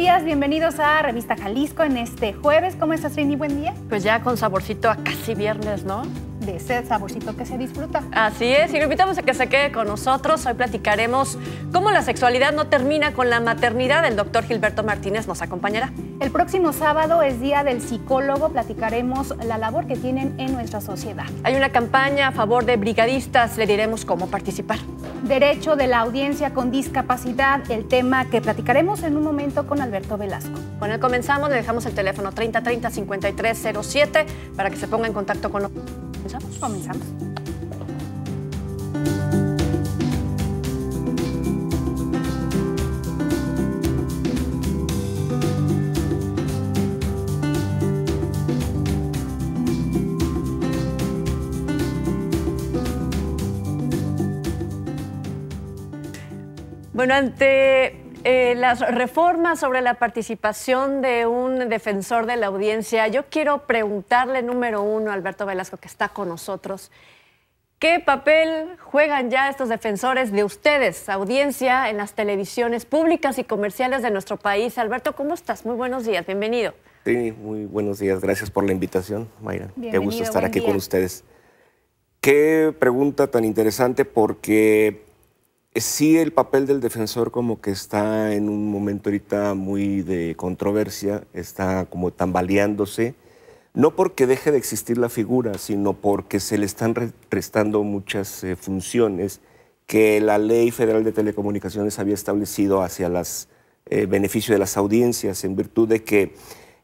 días, bienvenidos a Revista Jalisco en este jueves. ¿Cómo estás, Rini? Buen día. Pues ya con saborcito a casi viernes, ¿no? De ese saborcito que se disfruta. Así es, y lo invitamos a que se quede con nosotros. Hoy platicaremos cómo la sexualidad no termina con la maternidad. El doctor Gilberto Martínez nos acompañará. El próximo sábado es Día del Psicólogo. Platicaremos la labor que tienen en nuestra sociedad. Hay una campaña a favor de brigadistas. Le diremos cómo participar derecho de la audiencia con discapacidad, el tema que platicaremos en un momento con Alberto Velasco. Bueno, comenzamos, le dejamos el teléfono 3030-5307 para que se ponga en contacto con nosotros. ¿Comenzamos? Comenzamos. Bueno, ante eh, las reformas sobre la participación de un defensor de la audiencia, yo quiero preguntarle, número uno, Alberto Velasco, que está con nosotros, ¿qué papel juegan ya estos defensores de ustedes, audiencia, en las televisiones públicas y comerciales de nuestro país? Alberto, ¿cómo estás? Muy buenos días, bienvenido. Sí, muy buenos días, gracias por la invitación, Mayra. Qué gusto estar aquí con ustedes. Qué pregunta tan interesante porque eh, sí, el papel del defensor como que está en un momento ahorita muy de controversia, está como tambaleándose, no porque deje de existir la figura, sino porque se le están restando muchas eh, funciones que la Ley Federal de Telecomunicaciones había establecido hacia las eh, beneficio de las audiencias, en virtud de que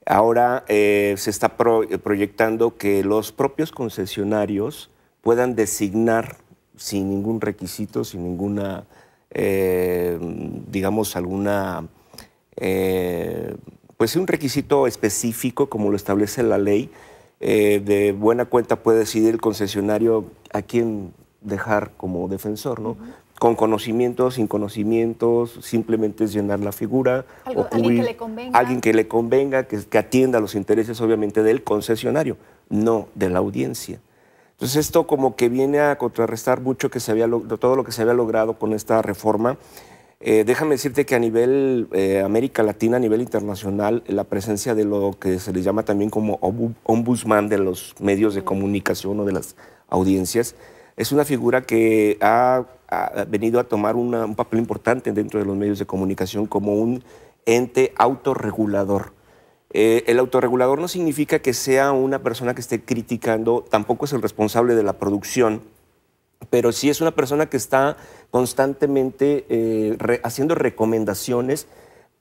ahora se está proyectando que los propios concesionarios puedan designar sin ningún requisito, sin ninguna, eh, digamos, alguna, eh, pues un requisito específico como lo establece la ley. Eh, de buena cuenta puede decidir el concesionario a quién dejar como defensor, ¿no? Con conocimientos, sin conocimientos, simplemente es llenar la figura. alguien que le convenga. Alguien que le convenga, que, que atienda los intereses obviamente del concesionario, no de la audiencia. Entonces esto como que viene a contrarrestar mucho que se había todo lo que se había logrado con esta reforma. Eh, déjame decirte que a nivel eh, América Latina, a nivel internacional, la presencia de lo que se le llama también como ombudsman de los medios de comunicación o de las audiencias, es una figura que ha, venido a tomar un papel importante dentro de los medios de comunicación como un ente autorregulador. Eh, el autorregulador no significa que sea una persona que esté criticando, tampoco es el responsable de la producción, pero sí es una persona que está constantemente eh, haciendo recomendaciones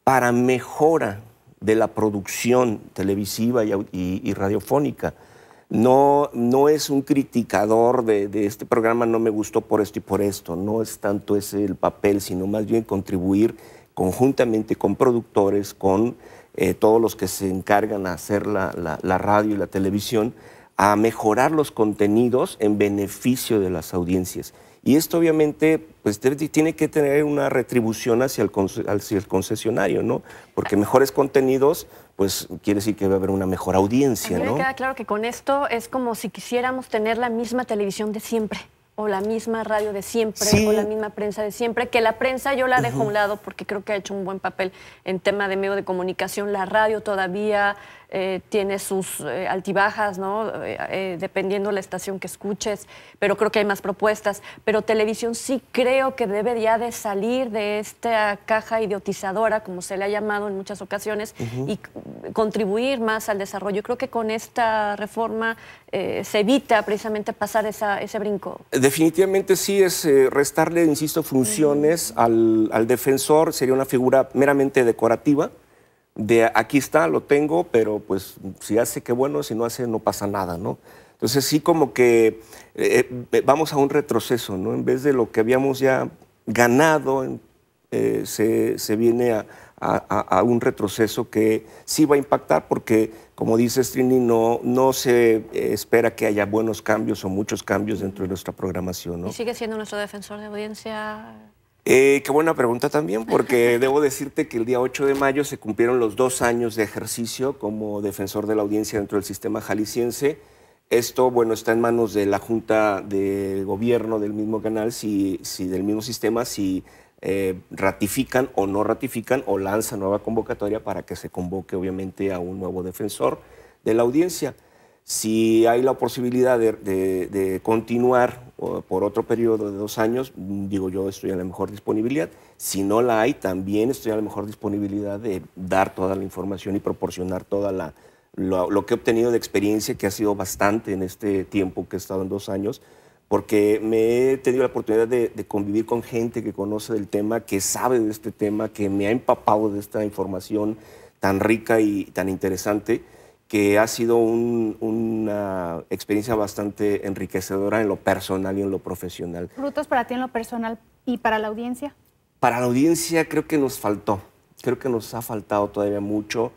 para mejora de la producción televisiva y, radiofónica. No, no, es un criticador de, de, este programa, no me gustó por esto y por esto. No es tanto ese el papel, sino más bien contribuir conjuntamente con productores, con eh, todos los que se encargan a hacer la, radio y la televisión, a mejorar los contenidos en beneficio de las audiencias. Y esto obviamente pues, tiene que tener una retribución hacia el, concesionario, ¿no? Porque mejores contenidos, pues quiere decir que va a haber una mejor audiencia, ¿no? queda claro que con esto es como si quisiéramos tener la misma televisión de siempre o la misma radio de siempre o la misma prensa de siempre, que la prensa yo la dejo a un lado porque creo que ha hecho un buen papel en tema de medio de comunicación, la radio todavía, eh, tiene sus eh, altibajas, ¿no? Eh, dependiendo la estación que escuches, pero creo que hay más propuestas. Pero televisión sí creo que debe ya de salir de esta caja idiotizadora, como se le ha llamado en muchas ocasiones, y contribuir más al desarrollo. Creo que con esta reforma se evita precisamente pasar esa, ese brinco. Definitivamente sí es restarle, insisto, funciones mm. al defensor, sería una figura meramente decorativa de aquí está, lo tengo, pero pues si hace, qué bueno, si no hace, no pasa nada, ¿no? Entonces sí como que eh, eh, vamos a un retroceso, ¿no? En vez de lo que habíamos ya ganado, eh, se, se, viene a, a, a, un retroceso que sí va a impactar porque, como dice Strini, no, no se espera que haya buenos cambios o muchos cambios dentro de nuestra programación, ¿no? ¿Y sigue siendo nuestro defensor de audiencia eh, qué buena pregunta también, porque debo decirte que el día 8 de mayo se cumplieron los dos años de ejercicio como defensor de la audiencia dentro del sistema jalisciense. Esto, bueno, está en manos de la Junta del Gobierno del mismo canal, si, del mismo sistema, si eh, ratifican o no ratifican o lanza nueva convocatoria para que se convoque, obviamente, a un nuevo defensor de la audiencia. Si hay la posibilidad de continuar por otro periodo de dos años, digo yo, estoy a la mejor disponibilidad. Si no la hay, también estoy a la mejor disponibilidad de dar toda la información y proporcionar toda la lo, que he obtenido de experiencia, que ha sido bastante en este tiempo que he estado en dos años, porque me he tenido la oportunidad de, de convivir con gente que conoce del tema, que sabe de este tema, que me ha empapado de esta información tan rica y tan interesante que ha sido una experiencia bastante enriquecedora en lo personal y en lo profesional. ¿Frutos para ti en lo personal y para la audiencia? Para la audiencia creo que nos faltó, creo que nos ha faltado todavía mucho.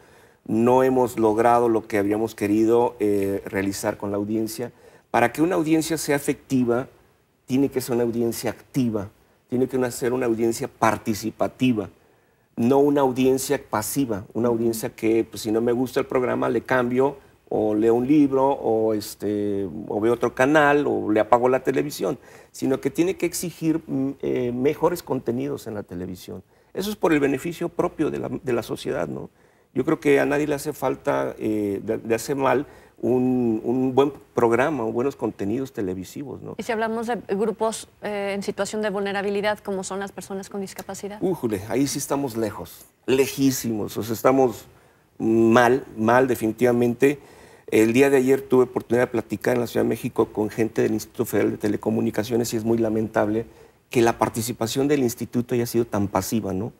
No hemos logrado lo que habíamos querido eh, realizar con la audiencia. Para que una audiencia sea efectiva, tiene que ser una audiencia activa, tiene que ser una audiencia participativa no una audiencia pasiva, una audiencia que pues, si no me gusta el programa le cambio o leo un libro o, este, veo otro canal o le apago la televisión, sino que tiene que exigir mm, eh, mejores contenidos en la televisión. Eso es por el beneficio propio de la, de la sociedad, ¿no? Yo creo que a nadie le hace falta, eh, le, hace mal un, buen programa, buenos contenidos televisivos. ¿no? Y si hablamos de grupos eh, en situación de vulnerabilidad, como son las personas con discapacidad. Újule, ahí sí estamos lejos, lejísimos, o sea, estamos mal, mal definitivamente. El día de ayer tuve oportunidad de platicar en la Ciudad de México con gente del Instituto Federal de Telecomunicaciones y es muy lamentable que la participación del instituto haya sido tan pasiva, ¿no?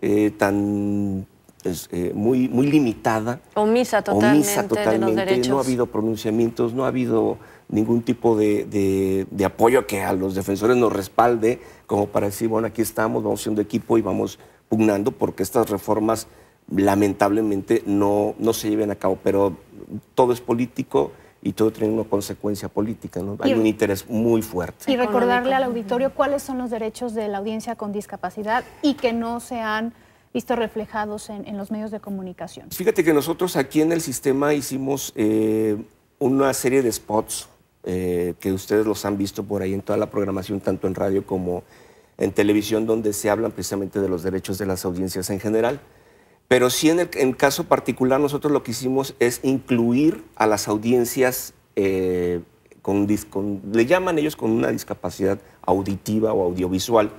Eh, tan es, eh, muy, muy limitada. Omisa totalmente, omisa totalmente. De los derechos. No ha habido pronunciamientos, no ha habido ningún tipo de, apoyo que a los defensores nos respalde, como para decir, bueno, aquí estamos, vamos siendo equipo y vamos pugnando porque estas reformas lamentablemente no, no se lleven a cabo, pero todo es político y todo tiene una consecuencia política, ¿no? Hay un interés muy fuerte. Y recordarle al auditorio cuáles son los derechos de la audiencia con discapacidad y que no sean... han visto reflejados en, los medios de comunicación? Fíjate que nosotros aquí en el sistema hicimos eh, una serie de spots eh, que ustedes los han visto por ahí en toda la programación, tanto en radio como en televisión, donde se hablan precisamente de los derechos de las audiencias en general. Pero sí en el caso particular nosotros lo que hicimos es incluir a las audiencias eh, con, le llaman ellos con una discapacidad auditiva o audiovisual,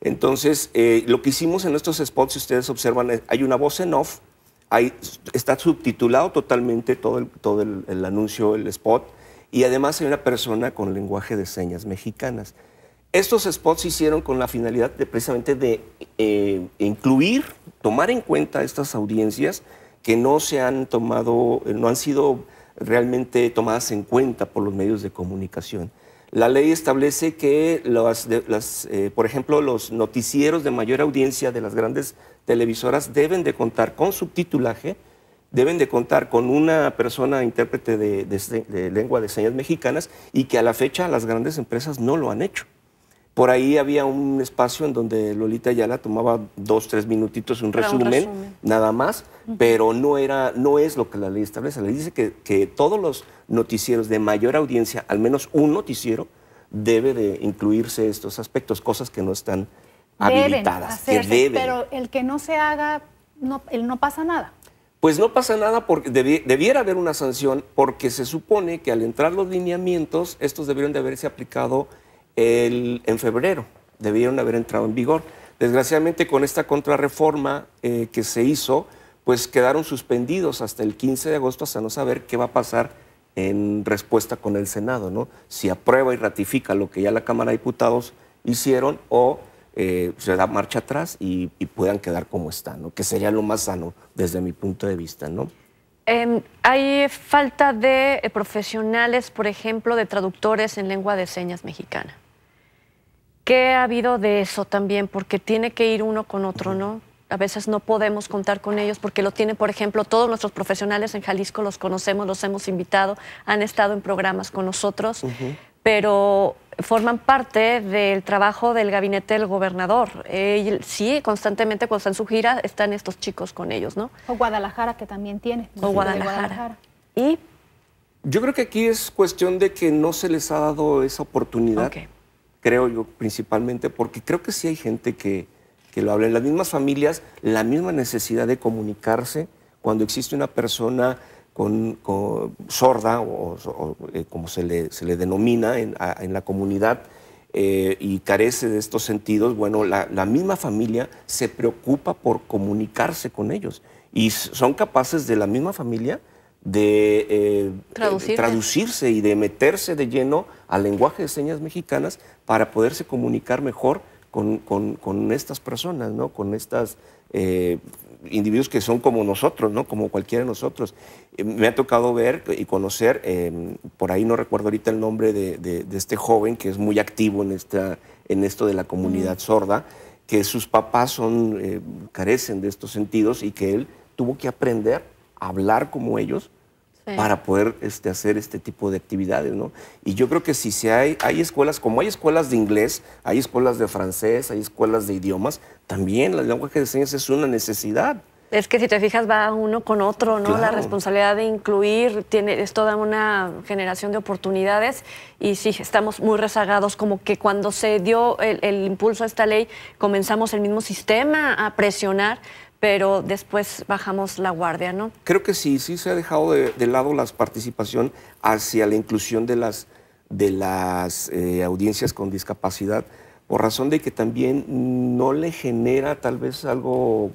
entonces, eh, lo que hicimos en estos spots, si ustedes observan, eh, hay una voz en off, está subtitulado totalmente todo, el, anuncio, el spot, y además hay una persona con lenguaje de señas mexicanas. Estos spots se hicieron con la finalidad precisamente de eh, incluir, tomar en cuenta estas audiencias que no se han tomado, no han sido realmente tomadas en cuenta por los medios de comunicación. La ley establece que, las, las, eh, por ejemplo, los noticieros de mayor audiencia de las grandes televisoras deben de contar con subtitulaje, deben de contar con una persona intérprete este, de, lengua de señas mexicanas y que a la fecha las grandes empresas no lo han hecho. Por ahí había un espacio en donde Lolita Ayala tomaba dos, tres minutitos, un, resumen, nada más, pero no, era, no es lo que la ley establece. La ley dice que todos los noticieros de mayor audiencia, al menos un noticiero, debe de incluirse estos aspectos, cosas que no están habilitadas, Pero el que no se haga, no, no pasa nada. Pues no pasa nada porque debiera haber una sanción porque se supone que al entrar los lineamientos, estos debieron de haberse aplicado el, en febrero, debieron de haber entrado en vigor. Desgraciadamente con esta contrarreforma eh, que se hizo, pues quedaron suspendidos hasta el 15 de agosto hasta no saber qué va a pasar en respuesta con el Senado, ¿no? Si aprueba y ratifica lo que ya la Cámara de Diputados hicieron o eh, se da marcha atrás y, puedan quedar como están, ¿no? Que sería lo más sano desde mi punto de vista, ¿no? Em, hay falta de eh, profesionales, por ejemplo, de traductores en lengua de señas mexicana. ¿Qué ha habido de eso también? Porque tiene que ir uno con otro, ¿no? a veces no podemos contar con ellos porque lo tienen, por ejemplo, todos nuestros profesionales en Jalisco, los conocemos, los hemos invitado, han estado en programas con nosotros, pero forman parte del trabajo del gabinete del gobernador. sí, constantemente cuando están en su gira están estos chicos con ellos, ¿no? O Guadalajara, que también tiene. O Guadalajara. Y... Yo creo que aquí es cuestión de que no se les ha dado esa oportunidad, creo yo, principalmente, porque creo que sí hay gente que que lo hablen. Las mismas familias, la misma necesidad de comunicarse cuando existe una persona con, sorda o, eh, como se le, denomina en, la comunidad eh, y carece de estos sentidos, bueno, la, misma familia se preocupa por comunicarse con ellos y son capaces de la misma familia de eh, traducirse. y de meterse de lleno al lenguaje de señas mexicanas para poderse comunicar mejor con, estas personas, ¿no? Con estos eh, individuos que son como nosotros, ¿no? Como cualquiera de nosotros. Eh, me ha tocado ver y conocer, em, por ahí no recuerdo ahorita el nombre de, este joven que es muy activo en, esta, en esto de la comunidad mm. sorda, que sus papás son, eh, carecen de estos sentidos y que él tuvo que aprender a hablar como ellos para poder este, hacer este tipo de actividades, ¿no? Y yo creo que si se hay, hay escuelas, como hay escuelas de inglés, hay escuelas de francés, hay escuelas de idiomas, también el lenguaje de señas es una necesidad. Es que si te fijas va uno con otro, ¿no? La responsabilidad de incluir tiene, es toda una generación de oportunidades y sí, estamos muy rezagados, como que cuando se dio el, el impulso a esta ley comenzamos el mismo sistema a presionar pero después bajamos la guardia, ¿no? Creo que sí, sí se ha dejado de, lado la participación hacia la inclusión de las, de las eh, audiencias con discapacidad, por razón de que también no le genera tal vez algo,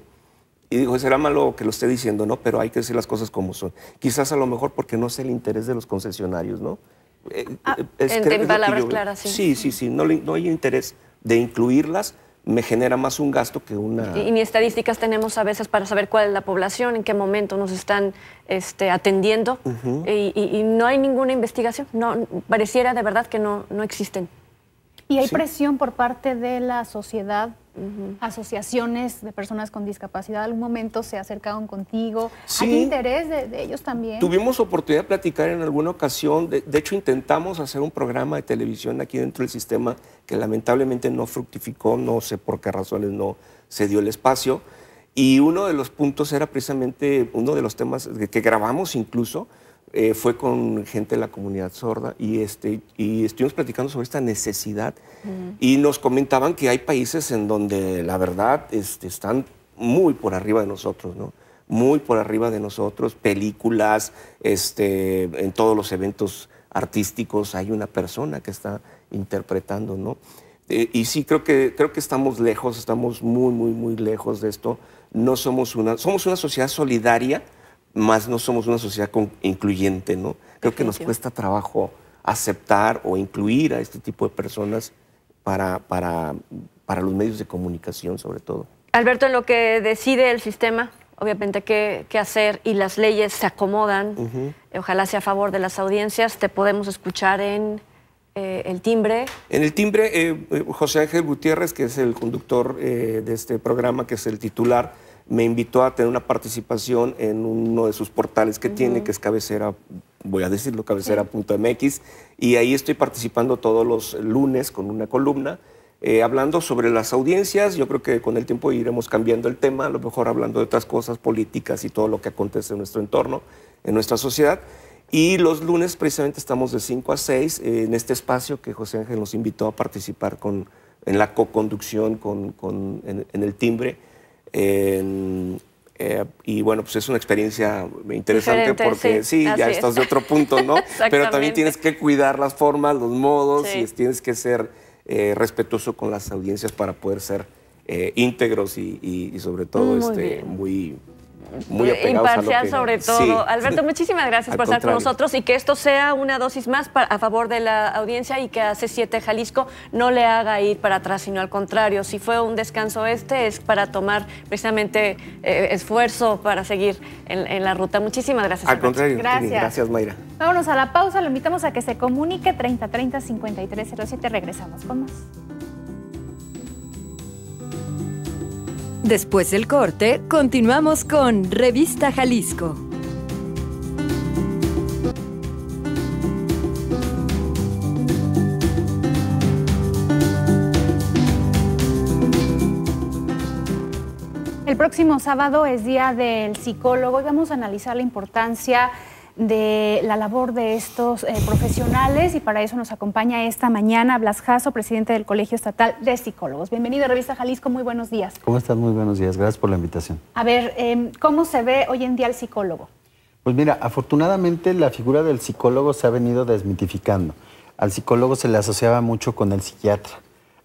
y digo, será malo que lo esté diciendo, ¿no? Pero hay que decir las cosas como son. Quizás a lo mejor porque no es el interés de los concesionarios, ¿no? en, palabras claras, sí. Sí, sí, sí, no, no hay interés de incluirlas me genera más un gasto que una... Y, ni estadísticas tenemos a veces para saber cuál es la población, en qué momento nos están este, atendiendo, y, y, no hay ninguna investigación, no, pareciera de verdad que no, no existen. ¿Y hay presión por parte de la sociedad? Asociaciones de personas con discapacidad, algún momento se acercaron contigo. ¿Hay interés de, ellos también? Tuvimos oportunidad de platicar en alguna ocasión. De, hecho, intentamos hacer un programa de televisión aquí dentro del sistema que lamentablemente no fructificó, no sé por qué razones no se dio el espacio. Y uno de los puntos era precisamente uno de los temas que grabamos incluso, eh, fue con gente de la comunidad sorda y, este, y estuvimos platicando sobre esta necesidad y nos comentaban que hay países en donde la verdad este, están muy por arriba de nosotros, ¿no? Muy por arriba de nosotros, películas, este, en todos los eventos artísticos hay una persona que está interpretando, ¿no? Eh, y sí, creo que, creo que estamos lejos, estamos muy, muy, muy lejos de esto. No somos una, somos una sociedad solidaria, más no somos una sociedad incluyente, ¿no? Creo que nos cuesta trabajo aceptar o incluir a este tipo de personas para, los medios de comunicación, sobre todo. Alberto, en lo que decide el sistema, obviamente qué, qué hacer y las leyes se acomodan, eh, ojalá sea a favor de las audiencias, te podemos escuchar en... Eh, el timbre. En el timbre, eh, José Ángel Gutiérrez, que es el conductor de este programa, que es el titular, me invitó a tener una participación en uno de sus portales que tiene, que es cabecera, voy a decirlo, cabecera.mx, y ahí estoy participando todos los lunes con una columna. Eh, hablando sobre las audiencias, yo creo que con el tiempo iremos cambiando el tema, a lo mejor hablando de otras cosas políticas y todo lo que acontece en nuestro entorno, en nuestra sociedad. Y los lunes precisamente estamos de 5 a 6 eh, en este espacio que José Ángel nos invitó a participar en la co-conducción en el timbre eh, y bueno, pues es una experiencia interesante porque sí, ya estás de otro punto, ¿no? Pero también tienes que cuidar las formas, los modos y tienes que ser eh, respetuoso con las audiencias para poder ser eh, íntegros y, sobre todo este, muy muy Imparcial sobre todo. Alberto, muchísimas gracias por estar con nosotros y que esto sea una dosis más a favor de la audiencia y que a C7 Jalisco no le haga ir para atrás, sino al contrario, si fue un descanso este es para tomar precisamente eh, esfuerzo para seguir en, la ruta. Muchísimas gracias. Al contrario. Gracias. Gracias, Mayra. Vámonos a la pausa, lo invitamos a que se comunique 3030 5307. Regresamos con más. Después del corte, continuamos con Revista Jalisco. El próximo sábado es Día del Psicólogo y vamos a analizar la importancia de la labor de estos eh, profesionales y para eso nos acompaña esta mañana Blas Jasso, presidente del Colegio Estatal de Psicólogos. Bienvenido a Revista Jalisco, muy buenos días. ¿Cómo estás? Muy buenos días, gracias por la invitación. A ver, em, ¿cómo se ve hoy en día el psicólogo? Pues mira, afortunadamente la figura del psicólogo se ha venido desmitificando. Al psicólogo se le asociaba mucho con el psiquiatra.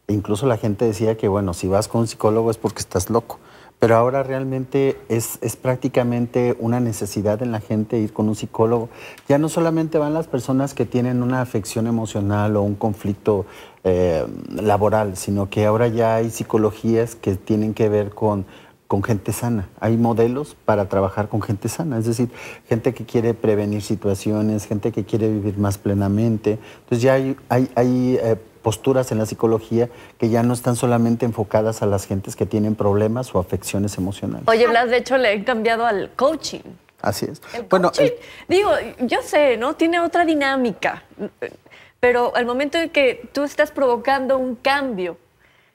E incluso la gente decía que, bueno, si vas con un psicólogo es porque estás loco. Pero ahora realmente es, es, prácticamente una necesidad en la gente ir con un psicólogo. Ya no solamente van las personas que tienen una afección emocional o un conflicto eh, laboral, sino que ahora ya hay psicologías que tienen que ver con, con gente sana. Hay modelos para trabajar con gente sana, es decir, gente que quiere prevenir situaciones, gente que quiere vivir más plenamente. Entonces ya hay, hay, hay eh, posturas en la psicología que ya no están solamente enfocadas a las gentes que tienen problemas o afecciones emocionales. Oye, Blas, de hecho le he cambiado al coaching. Así es. bueno, digo, yo sé, ¿no? Tiene otra dinámica, pero al momento en que tú estás provocando un cambio,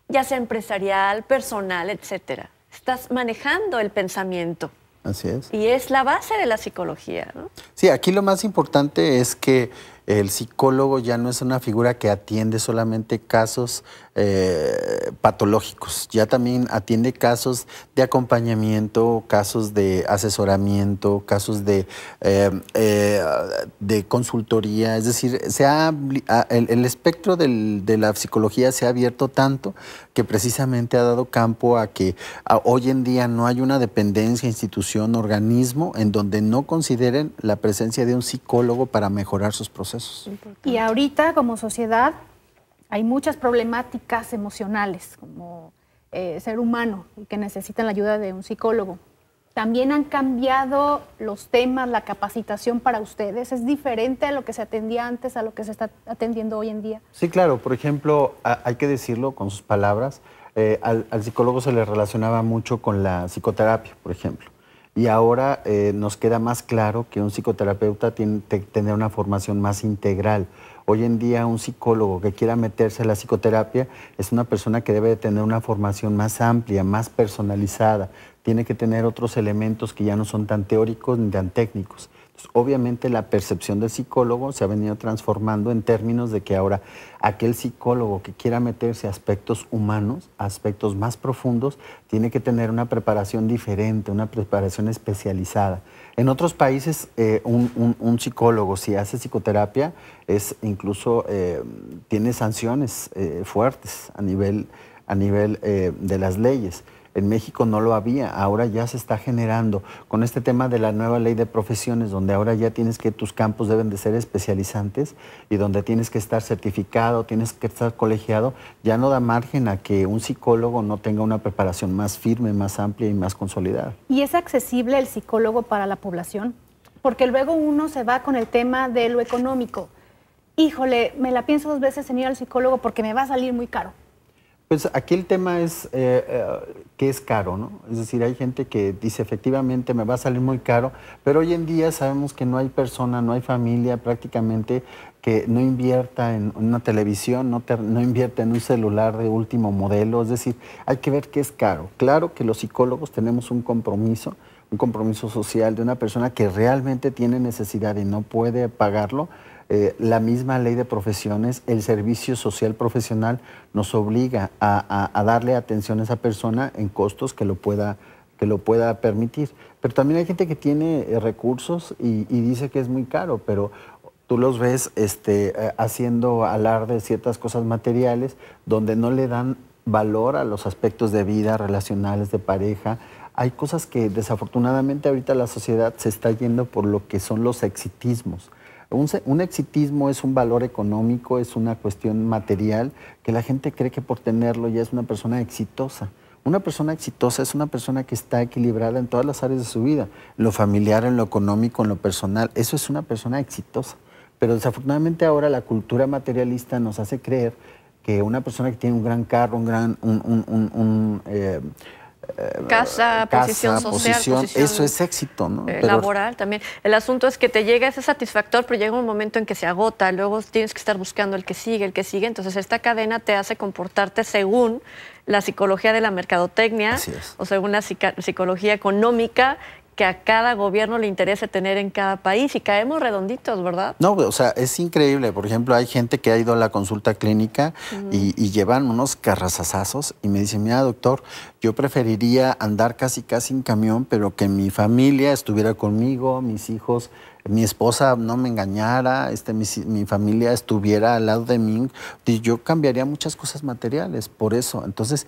ya sea empresarial, personal, etcétera, estás manejando el pensamiento. Así es. Y es la base de la psicología, ¿no? Sí, aquí lo más importante es que el psicólogo ya no es una figura que atiende solamente casos eh, patológicos, ya también atiende casos de acompañamiento, casos de asesoramiento, casos de, eh, eh, de consultoría, es decir, se ha, el, espectro de la psicología se ha abierto tanto que precisamente ha dado campo a que hoy en día no hay una dependencia, institución, organismo en donde no consideren la presencia de un psicólogo para mejorar sus procesos. Y ahorita como sociedad hay muchas problemáticas emocionales como eh, ser humano y que necesitan la ayuda de un psicólogo. También han cambiado los temas, la capacitación para ustedes. ¿Es diferente a lo que se atendía antes, a lo que se está atendiendo hoy en día? Sí, claro. Por ejemplo, hay que decirlo con sus palabras. Eh, al, psicólogo se le relacionaba mucho con la psicoterapia, por ejemplo. Y ahora eh, nos queda más claro que un psicoterapeuta tiene que tener una formación más integral Hoy en día un psicólogo que quiera meterse a la psicoterapia es una persona que debe de tener una formación más amplia, más personalizada, tiene que tener otros elementos que ya no son tan teóricos ni tan técnicos. obviamente la percepción del psicólogo se ha venido transformando en términos de que ahora aquel psicólogo que quiera meterse a aspectos humanos, a aspectos más profundos, tiene que tener una preparación diferente, una preparación especializada. En otros países, eh, un, psicólogo, si hace psicoterapia, es incluso eh, tiene sanciones eh, fuertes a nivel, a nivel de las leyes. En México no lo había, ahora ya se está generando con este tema de la nueva ley de profesiones, donde ahora ya tienes que tus campos deben de ser especializantes y donde tienes que estar certificado, tienes que estar colegiado, ya no da margen a que un psicólogo no tenga una preparación más firme, más amplia y más consolidada. ¿Y es accesible el psicólogo para la población? Porque luego uno se va con el tema de lo económico. Híjole, me la pienso dos veces en ir al psicólogo porque me va a salir muy caro. Pues aquí el tema es eh, eh, que es caro, ¿no? Es decir, hay gente que dice efectivamente me va a salir muy caro, pero hoy en día sabemos que no hay persona, no hay familia prácticamente que no invierta en una televisión, no, no invierta en un celular de último modelo, es decir, hay que ver qué es caro. Claro que los psicólogos tenemos un compromiso, un compromiso social de una persona que realmente tiene necesidad y no puede pagarlo eh, la misma ley de profesiones, el servicio social profesional nos obliga a, darle atención a esa persona en costos que lo pueda, que lo pueda permitir. Pero también hay gente que tiene eh, recursos y, dice que es muy caro, pero tú los ves este, eh, haciendo alarde de ciertas cosas materiales donde no le dan valor a los aspectos de vida, relacionales, de pareja. Hay cosas que desafortunadamente ahorita la sociedad se está yendo por lo que son los exitismos. Un, exitismo es un valor económico, es una cuestión material que la gente cree que por tenerlo ya es una persona exitosa. Una persona exitosa es una persona que está equilibrada en todas las áreas de su vida, lo familiar, en lo económico, en lo personal. Eso es una persona exitosa. Pero desafortunadamente ahora la cultura materialista nos hace creer que una persona que tiene un gran carro, un gran, eh, eh, casa, posición social, eso es éxito, eh, laboral también. El asunto es que te llega, ese satisfactor, pero llega un momento en que se agota, luego tienes que estar buscando el que sigue, el que sigue, entonces esta cadena te hace comportarte según la psicología de la mercadotecnia o según la psicología económica que a cada gobierno le interese tener en cada país y caemos redonditos, ¿verdad? No, o sea, es increíble. Por ejemplo, hay gente que ha ido a la consulta clínica y, y, llevan unos carrazazazos y me dicen, mira, doctor, yo preferiría andar casi casi en camión, pero que mi familia estuviera conmigo, mis hijos, mi esposa no me engañara, este, mi, familia estuviera al lado de mí. yo cambiaría muchas cosas materiales por eso. Entonces,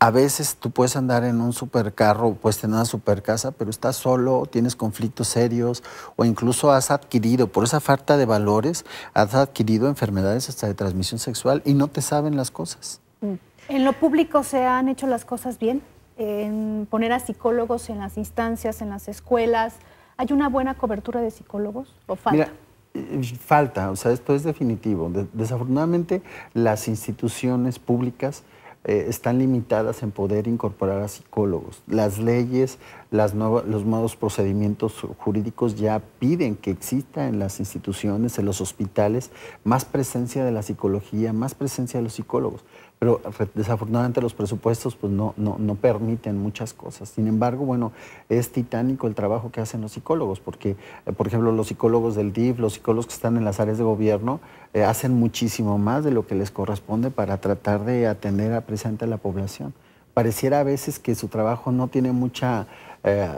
a veces tú puedes andar en un supercarro, puedes tener una supercasa, pero estás solo, tienes conflictos serios o incluso has adquirido, por esa falta de valores, has adquirido enfermedades hasta de transmisión sexual y no te saben las cosas. Mm. ¿En lo público se han hecho las cosas bien? ¿En poner a psicólogos en las instancias, en las escuelas? ¿Hay una buena cobertura de psicólogos o falta? Eh, falta, o sea, esto es definitivo. Desafortunadamente, las instituciones públicas eh, están limitadas en poder incorporar a psicólogos. Las leyes, los nuevos procedimientos jurídicos ya piden que exista en las instituciones, en los hospitales, más presencia de la psicología, más presencia de los psicólogos pero desafortunadamente los presupuestos pues no, permiten muchas cosas. Sin embargo, bueno, es titánico el trabajo que hacen los psicólogos, porque, eh, por ejemplo, los psicólogos del DIF, los psicólogos que están en las áreas de gobierno, eh, hacen muchísimo más de lo que les corresponde para tratar de atender a presente a la población. Pareciera a veces que su trabajo no tiene mucha, eh,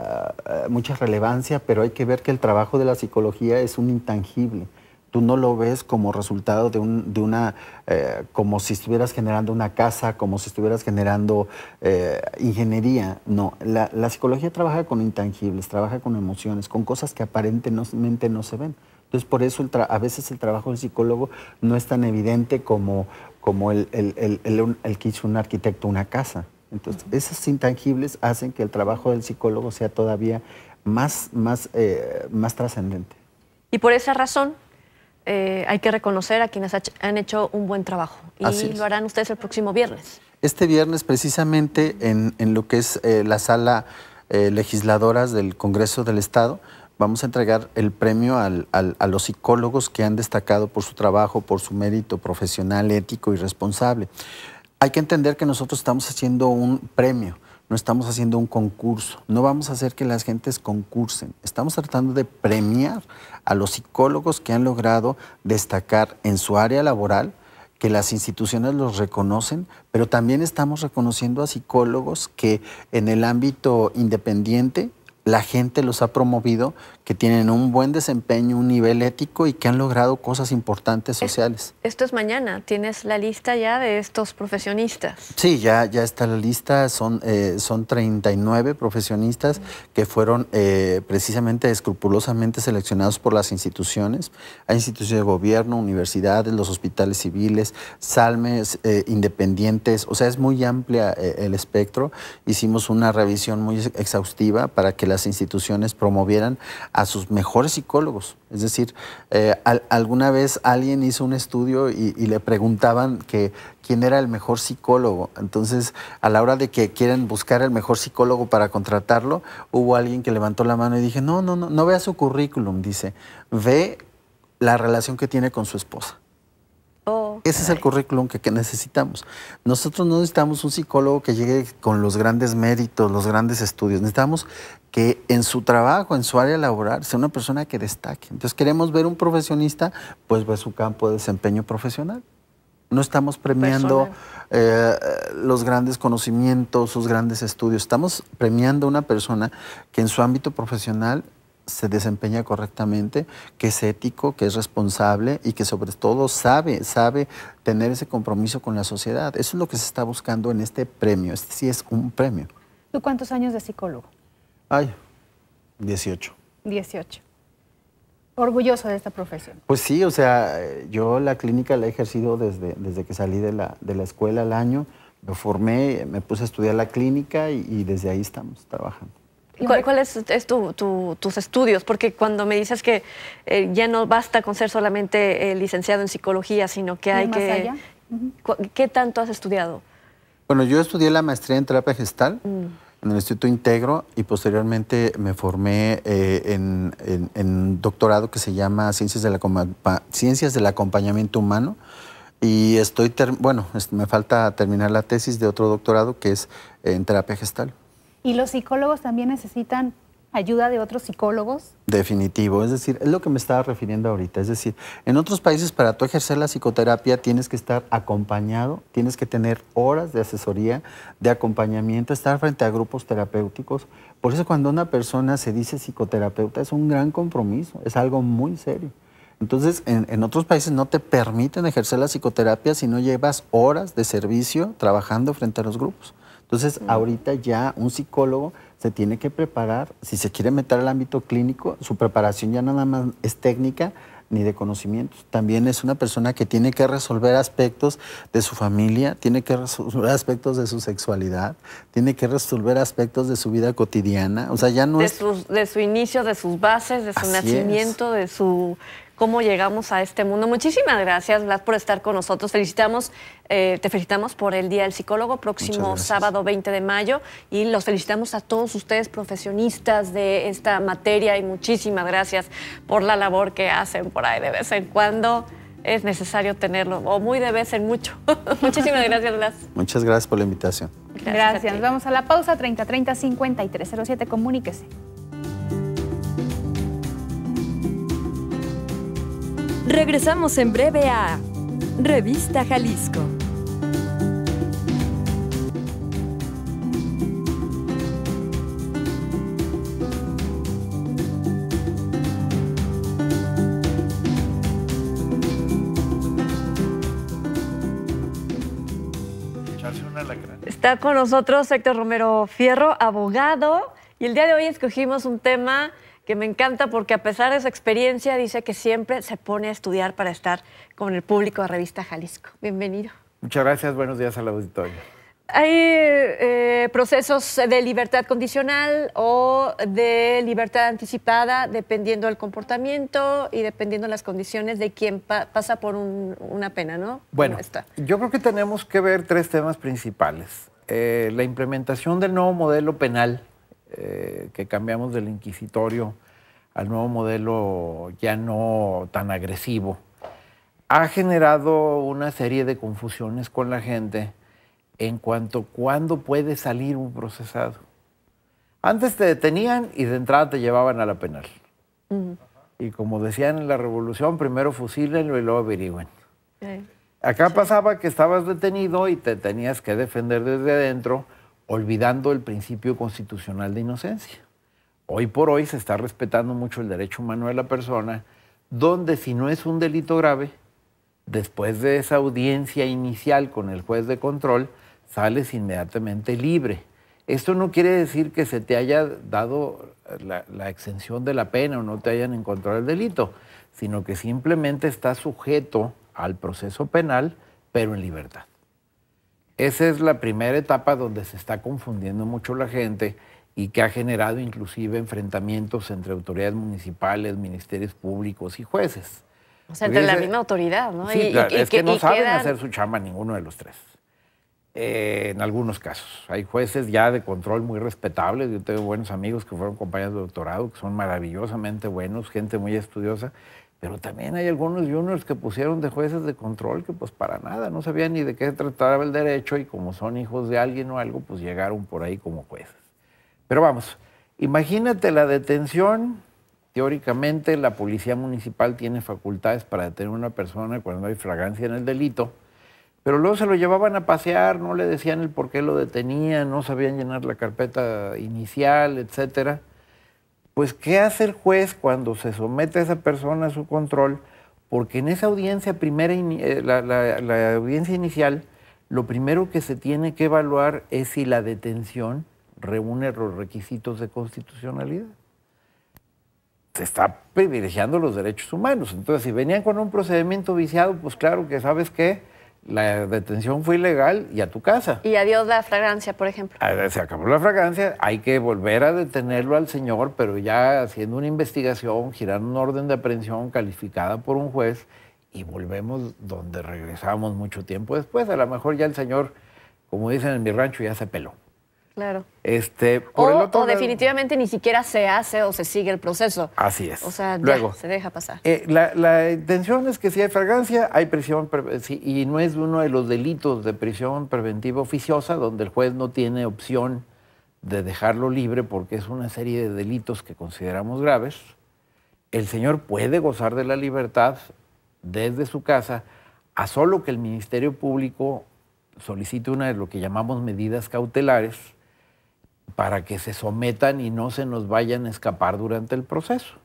mucha relevancia, pero hay que ver que el trabajo de la psicología es un intangible tú no lo ves como resultado de, de una, eh, como si estuvieras generando una casa, como si estuvieras generando eh, ingeniería. No, la, psicología trabaja con intangibles, trabaja con emociones, con cosas que aparentemente no se ven. Entonces, por eso a veces el trabajo del psicólogo no es tan evidente como, como el, el, que hizo un arquitecto una casa. Entonces, esos intangibles hacen que el trabajo del psicólogo sea todavía más, más, eh, más trascendente. Y por esa razón, eh, hay que reconocer a quienes han hecho un buen trabajo. Y lo harán ustedes el próximo viernes. Este viernes, precisamente, en, lo que es eh, la sala eh, legisladoras del Congreso del Estado, vamos a entregar el premio a los psicólogos que han destacado por su trabajo, por su mérito profesional, ético y responsable. Hay que entender que nosotros estamos haciendo un premio no estamos haciendo un concurso, no vamos a hacer que las gentes concursen. Estamos tratando de premiar a los psicólogos que han logrado destacar en su área laboral, que las instituciones los reconocen, pero también estamos reconociendo a psicólogos que en el ámbito independiente la gente los ha promovido, que tienen un buen desempeño, un nivel ético y que han logrado cosas importantes sociales. Esto es mañana, tienes la lista ya de estos profesionistas. Sí, ya, ya está la lista, son, eh, son 39 profesionistas que fueron eh, precisamente escrupulosamente seleccionados por las instituciones. Hay instituciones de gobierno, universidades, los hospitales civiles, salmes eh, independientes, o sea, es muy amplia el espectro. Hicimos una revisión muy exhaustiva para que las instituciones promovieran a sus mejores psicólogos. Es decir, eh, alguna vez alguien hizo un estudio y, y, le preguntaban que quién era el mejor psicólogo. Entonces, a la hora de que quieren buscar el mejor psicólogo para contratarlo, hubo alguien que levantó la mano y dije, no, no, no, no vea su currículum, dice, ve la relación que tiene con su esposa. Oh, Ese es el currículum que, necesitamos. Nosotros no necesitamos un psicólogo que llegue con los grandes méritos, los grandes estudios. Necesitamos que en su trabajo, en su área laboral, sea una persona que destaque. Entonces queremos ver un profesionista, pues ve su campo de desempeño profesional. No estamos premiando eh, los grandes conocimientos, sus grandes estudios. Estamos premiando a una persona que en su ámbito profesional se desempeña correctamente, que es ético, que es responsable y que sobre todo sabe, sabe tener ese compromiso con la sociedad. Eso es lo que se está buscando en este premio. Este sí es un premio. ¿Tú cuántos años de psicólogo? Ay, 18. 18. Orgulloso de esta profesión. Pues sí, o sea, yo la clínica la he ejercido desde, desde que salí de la, de la escuela al año. Me formé, me puse a estudiar la clínica y desde ahí estamos trabajando cuáles cuál es, tus estudios? Porque cuando me dices que eh, ya no basta con ser solamente eh, licenciado en psicología, sino que hay que... ¿Qué tanto has estudiado? Bueno, yo estudié la maestría en terapia gestal. Mm. en el Instituto Integro y posteriormente me formé eh, en, un doctorado que se llama Ciencias, de la, Ciencias del Acompañamiento Humano y estoy, bueno, me falta terminar la tesis de otro doctorado que es en terapia gestal. Y los psicólogos también necesitan ayuda de otros psicólogos? Definitivo, es decir, es lo que me estaba refiriendo ahorita, es decir, en otros países para tú ejercer la psicoterapia tienes que estar acompañado, tienes que tener horas de asesoría, de acompañamiento, estar frente a grupos terapéuticos. Por eso cuando una persona se dice psicoterapeuta es un gran compromiso, es algo muy serio. Entonces, en, en, otros países no te permiten ejercer la psicoterapia si no llevas horas de servicio trabajando frente a los grupos. Entonces, mm. ahorita ya un psicólogo se tiene que preparar, si se quiere meter al ámbito clínico, su preparación ya nada más es técnica ni de conocimientos. También es una persona que tiene que resolver aspectos de su familia, tiene que resolver aspectos de su sexualidad, tiene que resolver aspectos de su vida cotidiana. O sea, ya no de es... de su inicio, de sus bases, de su nacimiento, de su cómo llegamos a este mundo. Muchísimas gracias, Blas, por estar con nosotros. Felicitamos, eh, te felicitamos por el Día del Psicólogo, próximo sábado 20 de mayo, y los felicitamos a todos ustedes, profesionistas de esta materia, y muchísimas gracias por la labor que hacen por ahí de vez en cuando. Es necesario tenerlo, o muy de vez en mucho. Muchísimas gracias, Blas. Muchas gracias por la invitación. Gracias. Vamos a la pausa 30 30 53 Comuníquese. Regresamos en breve a Revista Jalisco. Está con nosotros Héctor Romero Fierro, abogado, y el día de hoy escogimos un tema que me encanta porque a pesar de su experiencia dice que siempre se pone a estudiar para estar con el público de Revista Jalisco. Bienvenido. Muchas gracias, buenos días al auditorio. Hay eh, procesos de libertad condicional o de libertad anticipada dependiendo del comportamiento y dependiendo las condiciones de quien pasa por una pena, ¿no? Bueno, está? yo creo que tenemos que ver tres temas principales. Eh, la implementación del nuevo modelo penal eh, que cambiamos del inquisitorio al nuevo modelo ya no tan agresivo, ha generado una serie de confusiones con la gente en cuanto a cuándo puede salir un procesado. Antes te detenían y de entrada te llevaban a la penal. Y como decían en la revolución, primero fusílenlo y luego averigüen. Acá pasaba que estabas detenido y te tenías que defender desde adentro olvidando el principio constitucional de inocencia. Hoy por hoy se está respetando mucho el derecho humano de la persona, donde si no es un delito grave, después de esa audiencia inicial con el juez de control, sales inmediatamente libre. Esto no quiere decir que se te haya dado la, exención de la pena o no te hayan encontrado el delito, sino que simplemente estás sujeto al proceso penal, pero en libertad. Esa es la primera etapa donde se está confundiendo mucho la gente y que ha generado inclusive enfrentamientos entre autoridades municipales, ministerios públicos y jueces. O sea, entre la misma autoridad, ¿no? y, es que no saben hacer su chamba ninguno de los tres. Eh, en algunos casos. Hay jueces ya de control muy respetables. Yo tengo buenos amigos que fueron compañeros de doctorado, que son maravillosamente buenos, gente muy estudiosa, pero también hay algunos juniors que pusieron de jueces de control que pues para nada, no sabían ni de qué trataba el derecho y como son hijos de alguien o algo, pues llegaron por ahí como jueces. Pero vamos, imagínate la detención. Teóricamente la policía municipal tiene facultades para detener a una persona cuando hay fragancia en el delito, pero luego se lo llevaban a pasear, no le decían el por qué lo detenían, no sabían llenar la carpeta inicial, etcétera. Pues, ¿qué hace el juez cuando se somete a esa persona a su control? Porque en esa audiencia primera, eh, la, la audiencia inicial, lo primero que se tiene que evaluar es si la detención reúne los requisitos de constitucionalidad. Se está privilegiando los derechos humanos. Entonces, si venían con un procedimiento viciado, pues claro que sabes qué, la detención fue ilegal y a tu casa. Y a Dios la fragancia, por ejemplo. Ah, se acabó la fragancia, hay que volver a detenerlo al señor, pero ya haciendo una investigación, girar una orden de aprehensión calificada por un juez y volvemos donde regresamos mucho tiempo después. A lo mejor ya el señor, como dicen en mi rancho, ya se peló. Claro. Este, o, definitivamente ni siquiera se hace o se sigue el proceso. Así es. O sea, se deja pasar. Eh, la, la, intención es que si hay fragancia, hay prisión eh, y no es uno de los delitos de prisión preventiva oficiosa donde el juez no tiene opción de dejarlo libre porque es una serie de delitos que consideramos graves. El señor puede gozar de la libertad desde su casa a solo que el Ministerio Público solicite una de lo que llamamos medidas cautelares para que se sometan y no se nos vayan a escapar durante el proceso.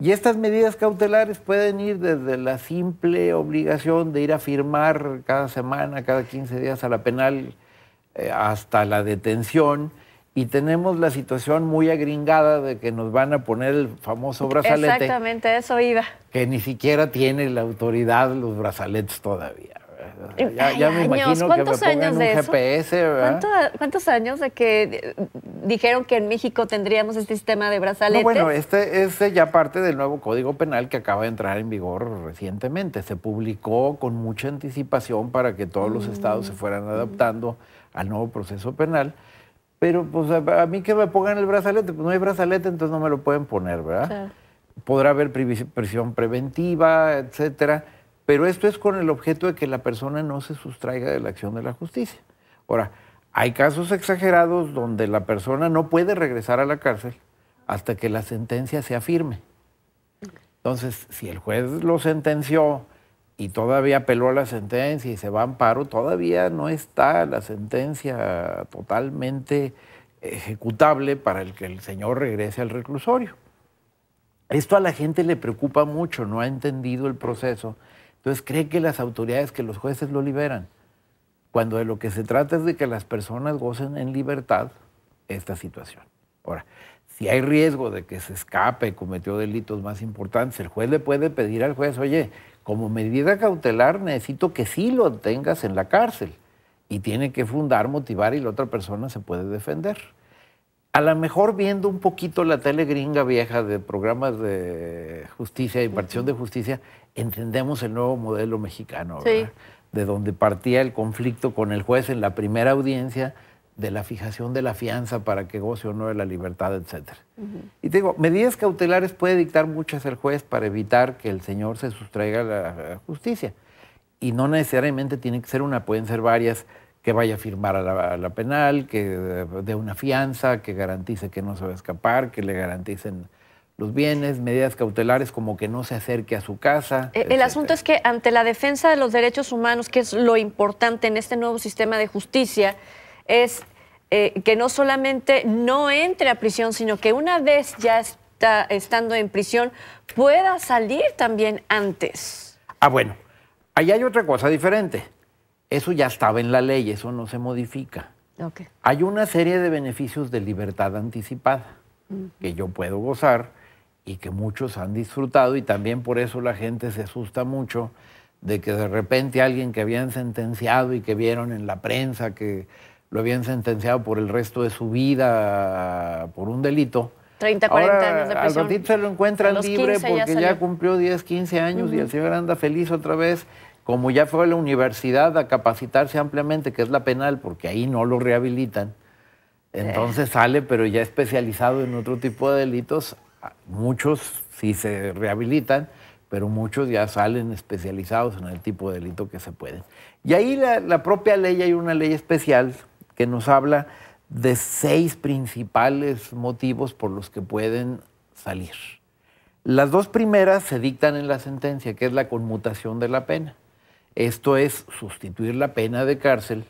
Y estas medidas cautelares pueden ir desde la simple obligación de ir a firmar cada semana, cada 15 días a la penal, eh, hasta la detención. Y tenemos la situación muy agringada de que nos van a poner el famoso brazalete. Exactamente, eso iba. Que ni siquiera tiene la autoridad los brazaletes todavía. Eh, ya, me ¿cuántos que años de ¿Cuántos años de que dijeron que en México tendríamos este sistema de brazaletes? bueno, este es ya parte del nuevo Código Penal que acaba de entrar en vigor recientemente. Se publicó con mucha anticipación para que todos los estados se fueran mm. adaptando al nuevo proceso penal. Pero pues a, mí que me pongan el brazalete, pues no hay brazalete, entonces no me lo pueden poner, ¿verdad? Podrá haber prisión preventiva, etcétera pero esto es con el objeto de que la persona no se sustraiga de la acción de la justicia. Ahora, hay casos exagerados donde la persona no puede regresar a la cárcel hasta que la sentencia sea firme. Entonces, si el juez lo sentenció y todavía apeló a la sentencia y se va a amparo, todavía no está la sentencia totalmente ejecutable para el que el señor regrese al reclusorio. Esto a la gente le preocupa mucho, no ha entendido el proceso entonces cree que las autoridades, que los jueces lo liberan, cuando de lo que se trata es de que las personas gocen en libertad esta situación. Ahora, si hay riesgo de que se escape, cometió delitos más importantes, el juez le puede pedir al juez, oye, como medida cautelar necesito que sí lo tengas en la cárcel y tiene que fundar, motivar y la otra persona se puede defender a lo mejor viendo un poquito la tele gringa vieja de programas de justicia y partición de justicia, entendemos el nuevo modelo mexicano, De donde partía el conflicto con el juez en la primera audiencia, de la fijación de la fianza para que goce o no de la libertad, etc. Y te digo, medidas cautelares puede dictar muchas el juez para evitar que el señor se sustraiga a la justicia. Y no necesariamente tiene que ser una, pueden ser varias que vaya a firmar a la, penal, que eh, dé una fianza, que garantice que no se va a escapar, que le garanticen los bienes, medidas cautelares como que no se acerque a su casa. Eh, el, asunto es que ante la defensa de los derechos humanos, que es lo importante en este nuevo sistema de justicia, es eh, que no solamente no entre a prisión, sino que una vez ya está estando en prisión, pueda salir también antes. Ah, bueno, ahí hay otra cosa diferente. Eso ya estaba en la ley, eso no se modifica. Hay una serie de beneficios de libertad anticipada que yo puedo gozar y que muchos han disfrutado y también por eso la gente se asusta mucho de que de repente alguien que habían sentenciado y que vieron en la prensa que lo habían sentenciado por el resto de su vida por un delito. 30, 40 años de prisión. Al ratito se lo encuentran libre porque ya, cumplió 10, 15 años y el señor anda feliz otra vez como ya fue a la universidad a capacitarse ampliamente, que es la penal, porque ahí no lo rehabilitan, entonces sale, pero ya especializado en otro tipo de delitos, muchos sí se rehabilitan, pero muchos ya salen especializados en el tipo de delito que se pueden. Y ahí la propia ley, hay una ley especial que nos habla de seis principales motivos por los que pueden salir. Las dos primeras se dictan en la sentencia, que es la conmutación de la pena. Esto es sustituir la pena de cárcel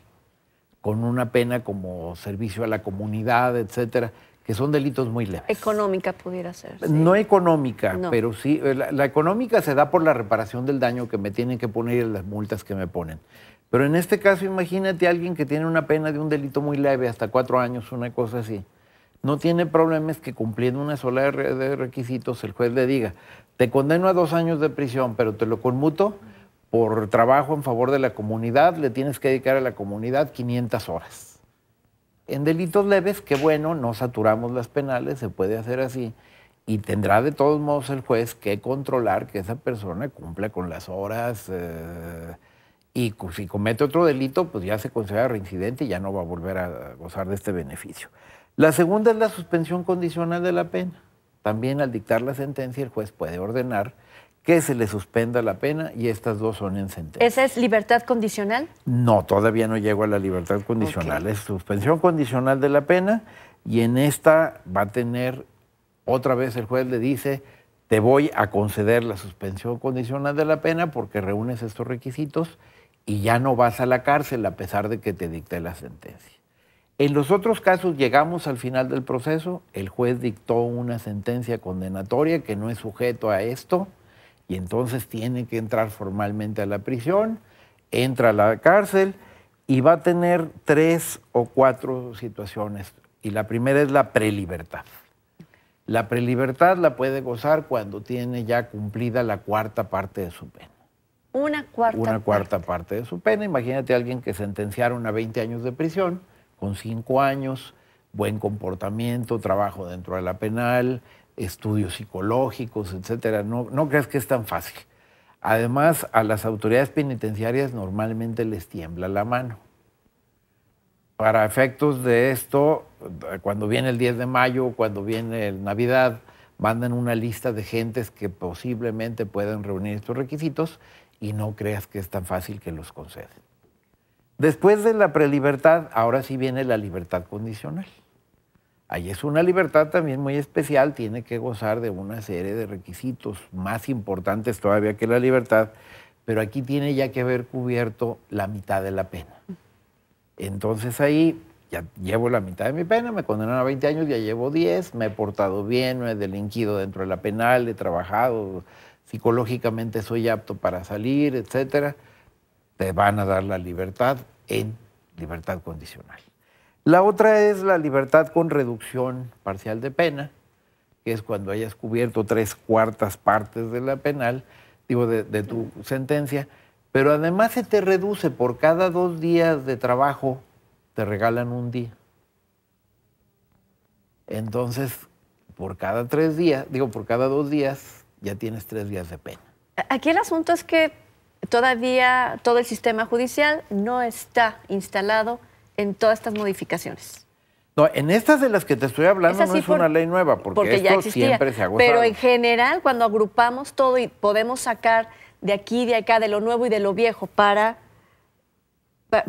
con una pena como servicio a la comunidad, etcétera, que son delitos muy leves. Económica pudiera ser. No económica, pero sí, eh, la, la, económica se da por la reparación del daño que me tienen que poner y las multas que me ponen. Pero en este caso, imagínate a alguien que tiene una pena de un delito muy leve, hasta cuatro años, una cosa así. No tiene problemas que cumpliendo una sola de requisitos el juez le diga, te condeno a dos años de prisión, pero te lo conmuto por trabajo en favor de la comunidad, le tienes que dedicar a la comunidad 500 horas. En delitos leves, que bueno, no saturamos las penales, se puede hacer así, y tendrá de todos modos el juez que controlar que esa persona cumpla con las horas. Eh, y si comete otro delito, pues ya se considera reincidente y ya no va a volver a gozar de este beneficio. La segunda es la suspensión condicional de la pena. También al dictar la sentencia, el juez puede ordenar que se le suspenda la pena y estas dos son en sentencia. ¿Esa es libertad condicional? No, todavía no llego a la libertad condicional. Es suspensión condicional de la pena y en esta va a tener, otra vez el juez le dice, te voy a conceder la suspensión condicional de la pena porque reúnes estos requisitos y ya no vas a la cárcel a pesar de que te dicte la sentencia. En los otros casos llegamos al final del proceso, el juez dictó una sentencia condenatoria que no es sujeto a esto y entonces tiene que entrar formalmente a la prisión, entra a la cárcel y va a tener tres o cuatro situaciones. Y la primera es la prelibertad. La prelibertad la puede gozar cuando tiene ya cumplida la cuarta parte de su pena. Una cuarta Una cuarta parte, de su pena. Imagínate a alguien que sentenciaron a 20 años de prisión, con cinco años, buen comportamiento, trabajo dentro de la penal, estudios psicológicos, etcétera. No, no creas que es tan fácil. Además, a las autoridades penitenciarias normalmente les tiembla la mano. Para efectos de esto, cuando viene el 10 de mayo, cuando viene Navidad, mandan una lista de gentes que posiblemente puedan reunir estos requisitos y no creas que es tan fácil que los conceden. Después de la prelibertad, ahora sí viene la libertad condicional. Ahí es una libertad también muy especial, tiene que gozar de una serie de requisitos más importantes todavía que la libertad, pero aquí tiene ya que haber cubierto la mitad de la pena. Entonces ahí ya llevo la mitad de mi pena, me condenaron a 20 años, ya llevo 10, me he portado bien, no he delinquido dentro de la penal, he trabajado, psicológicamente soy apto para salir, etcétera. Te van a dar la libertad en libertad condicional. La otra es la libertad con reducción parcial de pena, que es cuando hayas cubierto tres cuartas partes de la penal, digo, de, tu sentencia, pero además se te reduce por cada dos días de trabajo, te regalan un día. Entonces, por cada tres días, digo, por cada dos días, ya tienes tres días de pena. Aquí el asunto es que todavía todo el sistema judicial no está instalado en todas estas modificaciones? No, en estas de las que te estoy hablando no es una ley nueva, porque, esto siempre se ha Pero en general, cuando agrupamos todo y podemos sacar de aquí, de acá, de lo nuevo y de lo viejo para,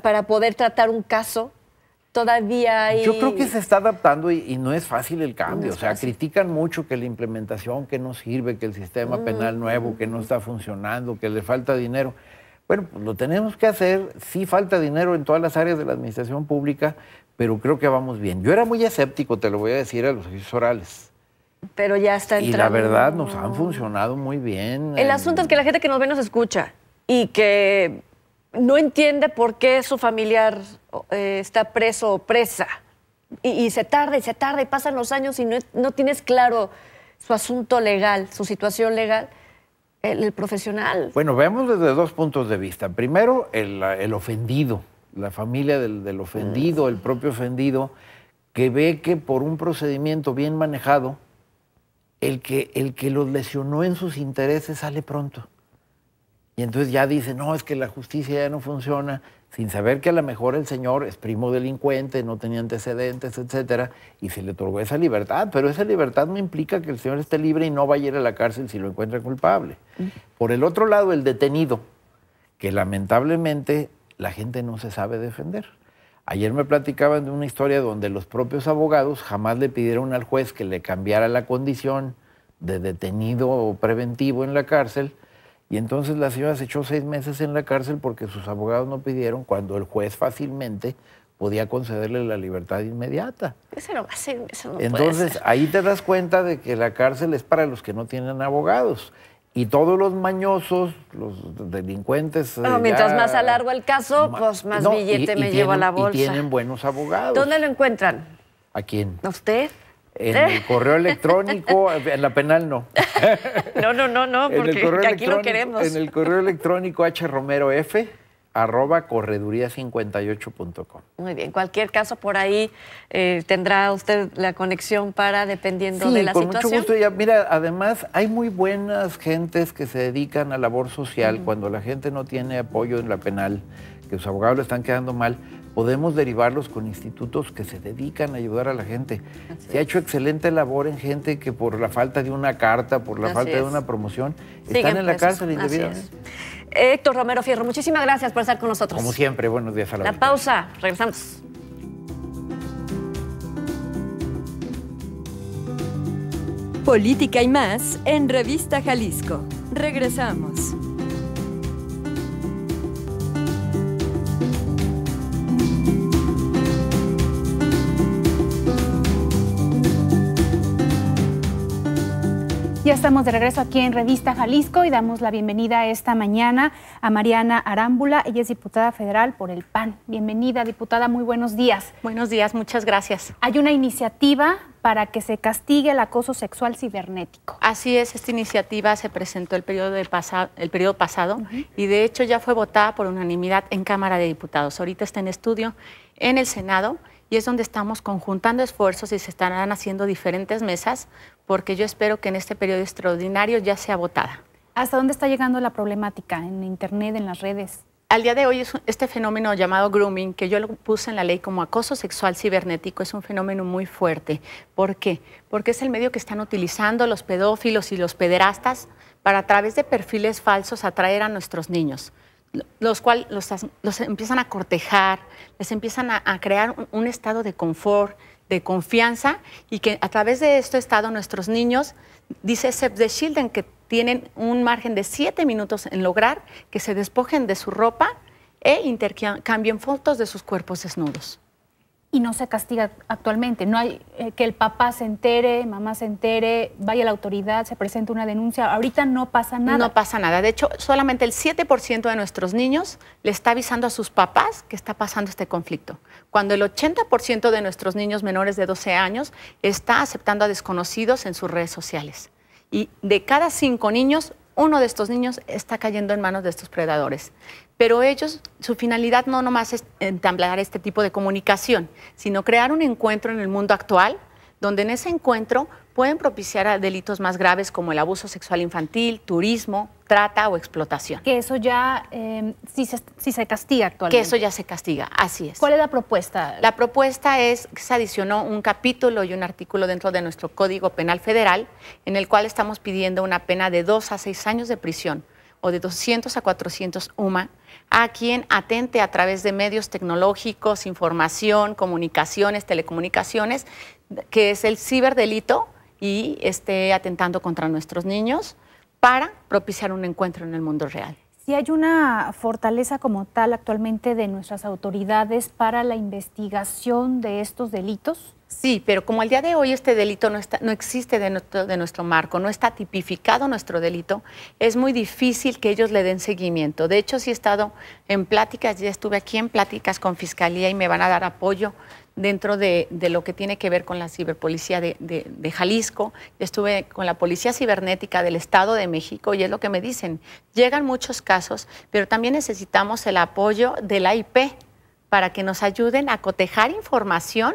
para poder tratar un caso, todavía hay... Yo creo que se está adaptando y, no es fácil el cambio. o sea, critican mucho que la implementación que no sirve, que el sistema mm. penal nuevo, que no está funcionando, que le falta dinero. Bueno, pues lo tenemos que hacer. Sí falta dinero en todas las áreas de la administración pública, pero creo que vamos bien. Yo era muy escéptico, te lo voy a decir, a los asesorales. orales. Pero ya está entrando. Y la verdad, nos han funcionado muy bien. El asunto es que la gente que nos ve nos escucha y que no entiende por qué su familiar eh, está preso o presa. Y, se tarda y se tarda y pasan los años y no tienes claro su asunto legal, su situación legal el, profesional. Bueno, veamos desde dos puntos de vista. Primero, el, ofendido, la familia del, ofendido, el propio ofendido, que ve que por un procedimiento bien manejado, el que, el que los lesionó en sus intereses sale pronto. Y entonces ya dice, no, es que la justicia ya no funciona sin saber que a lo mejor el señor es primo delincuente, no tenía antecedentes, etcétera, y se le otorgó esa libertad, pero esa libertad no implica que el señor esté libre y no vaya a ir a la cárcel si lo encuentra culpable. Por el otro lado, el detenido, que lamentablemente la gente no se sabe defender. Ayer me platicaban de una historia donde los propios abogados jamás le pidieron al juez que le cambiara la condición de detenido o preventivo en la cárcel y entonces la señora se echó seis meses en la cárcel porque sus abogados no pidieron cuando el juez fácilmente podía concederle la libertad inmediata. Eso no, eso no entonces ahí te das cuenta de que la cárcel es para los que no tienen abogados. Y todos los mañosos, los delincuentes. Ah, eh, mientras más alargo el caso, pues más billete me llevo a la bolsa. Y tienen buenos abogados. ¿Dónde lo encuentran? ¿A quién? ¿A usted? En el correo electrónico, en la penal no. No, no, no, no, porque aquí lo queremos. En el correo electrónico hromerof arroba correduría58.com. Muy bien, cualquier caso por ahí eh, tendrá usted la conexión para dependiendo de la con Mucho gusto. Ya, mira, además hay muy buenas gentes que se dedican a labor social cuando la gente no tiene apoyo en la penal, que sus abogados le están quedando mal podemos derivarlos con institutos que se dedican a ayudar a la gente. se ha hecho excelente labor en gente que por la falta de una carta, por la falta de una promoción, están en la cárcel indebidas. Héctor Romero Fierro, muchísimas gracias por estar con nosotros. Como siempre, buenos días a la La pausa, regresamos. Política y más en Revista Jalisco. Regresamos. Ya estamos de regreso aquí en Revista Jalisco y damos la bienvenida esta mañana a Mariana Arámbula. Ella es diputada federal por el PAN. Bienvenida, diputada. Muy buenos días. Buenos días, muchas gracias. Hay una iniciativa para que se castigue el acoso sexual cibernético. Así es, esta iniciativa se presentó el periodo, el periodo pasado y de hecho ya fue votada por unanimidad en Cámara de Diputados. Ahorita está en estudio en el Senado y es donde estamos conjuntando esfuerzos y se estarán haciendo diferentes mesas porque yo espero que en este periodo extraordinario ya sea votada. ¿Hasta dónde está llegando la problemática? ¿En Internet, en las redes? Al día de hoy este fenómeno llamado grooming, que yo lo puse en la ley como acoso sexual cibernético, es un fenómeno muy fuerte. ¿Por qué? Porque es el medio que están utilizando los pedófilos y los pederastas para a través de perfiles falsos atraer a nuestros niños, los cuales los, empiezan a cortejar, les empiezan a, crear un estado de confort, de confianza y que a través de esto estado nuestros niños, dice Seb de Children, que tienen un margen de siete minutos en lograr que se despojen de su ropa e intercambien fotos de sus cuerpos desnudos y no se castiga actualmente. No hay eh, que el papá se entere, mamá se entere, vaya a la autoridad, se presente una denuncia. Ahorita no pasa nada. No pasa nada. De hecho, solamente el 7% de nuestros niños le está avisando a sus papás que está pasando este conflicto. Cuando el 80% de nuestros niños menores de 12 años está aceptando a desconocidos en sus redes sociales. Y de cada cinco niños, uno de estos niños está cayendo en manos de estos predadores pero ellos, su finalidad no nomás es entablar este tipo de comunicación, sino crear un encuentro en el mundo actual donde en ese encuentro pueden propiciar delitos más graves como el abuso sexual infantil, turismo, trata o explotación. Que eso ya eh, se, castiga actualmente. Que eso ya se castiga, así es. ¿Cuál es la propuesta? La propuesta es que se adicionó un capítulo y un artículo dentro de nuestro Código Penal Federal en el cual estamos pidiendo una pena de dos a seis años de prisión o de 200 a 400 UMA a quien atente a través de medios tecnológicos, información, comunicaciones, telecomunicaciones, que es el ciberdelito y esté atentando contra nuestros niños para propiciar un encuentro en el mundo real si hay una fortaleza como tal actualmente de nuestras autoridades para la investigación de estos delitos. Sí, pero como al día de hoy este delito no, está, no existe de nuestro, de nuestro, marco, no está tipificado nuestro delito, es muy difícil que ellos le den seguimiento. De hecho, sí he estado en pláticas, ya estuve aquí en pláticas con Fiscalía y me van a dar apoyo dentro de, lo que tiene que ver con la ciberpolicía de, Jalisco, estuve con la policía cibernética del Estado de México y es lo que me dicen, llegan muchos casos, pero también necesitamos el apoyo de la IP para que nos ayuden a cotejar información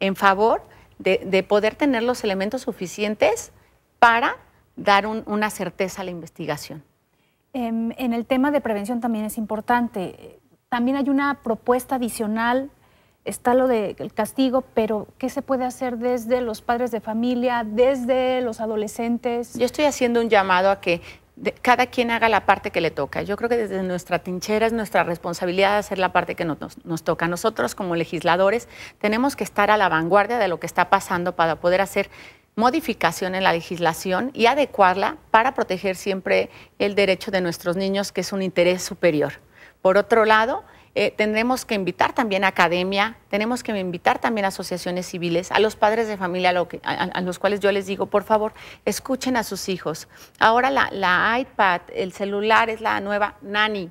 en favor de, poder tener los elementos suficientes para dar una certeza a la investigación. Em, en el tema de prevención también es importante. También hay una propuesta adicional está lo del castigo, pero ¿qué se puede hacer desde los padres de familia, desde los adolescentes? Yo estoy haciendo un llamado a que cada quien haga la parte que le toca. Yo creo que desde nuestra tinchera es nuestra responsabilidad hacer la parte que nos, nos, nos, toca. Nosotros como legisladores tenemos que estar a la vanguardia de lo que está pasando para poder hacer modificación en la legislación y adecuarla para proteger siempre el derecho de nuestros niños, que es un interés superior. Por otro lado, eh, tendremos que invitar también a academia, tenemos que invitar también a asociaciones civiles, a los padres de familia, a, los cuales yo les digo, por favor, escuchen a sus hijos. Ahora la, iPad, el celular es la nueva nani,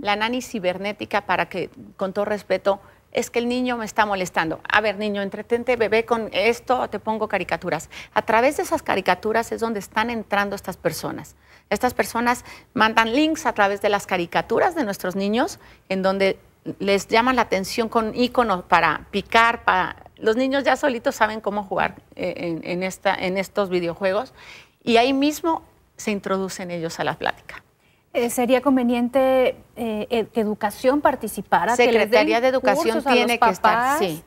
la nani cibernética para que, con todo respeto, es que el niño me está molestando. A ver, niño, entretente, bebé, con esto te pongo caricaturas. A través de esas caricaturas es donde están entrando estas personas. Estas personas mandan links a través de las caricaturas de nuestros niños, en donde les llaman la atención con iconos para picar, para... Los niños ya solitos saben cómo jugar eh, en, estos videojuegos y ahí mismo se introducen ellos a la plática. Eh, sería conveniente eh, que educación participara. Secretaría de Educación tiene que estar. Sí.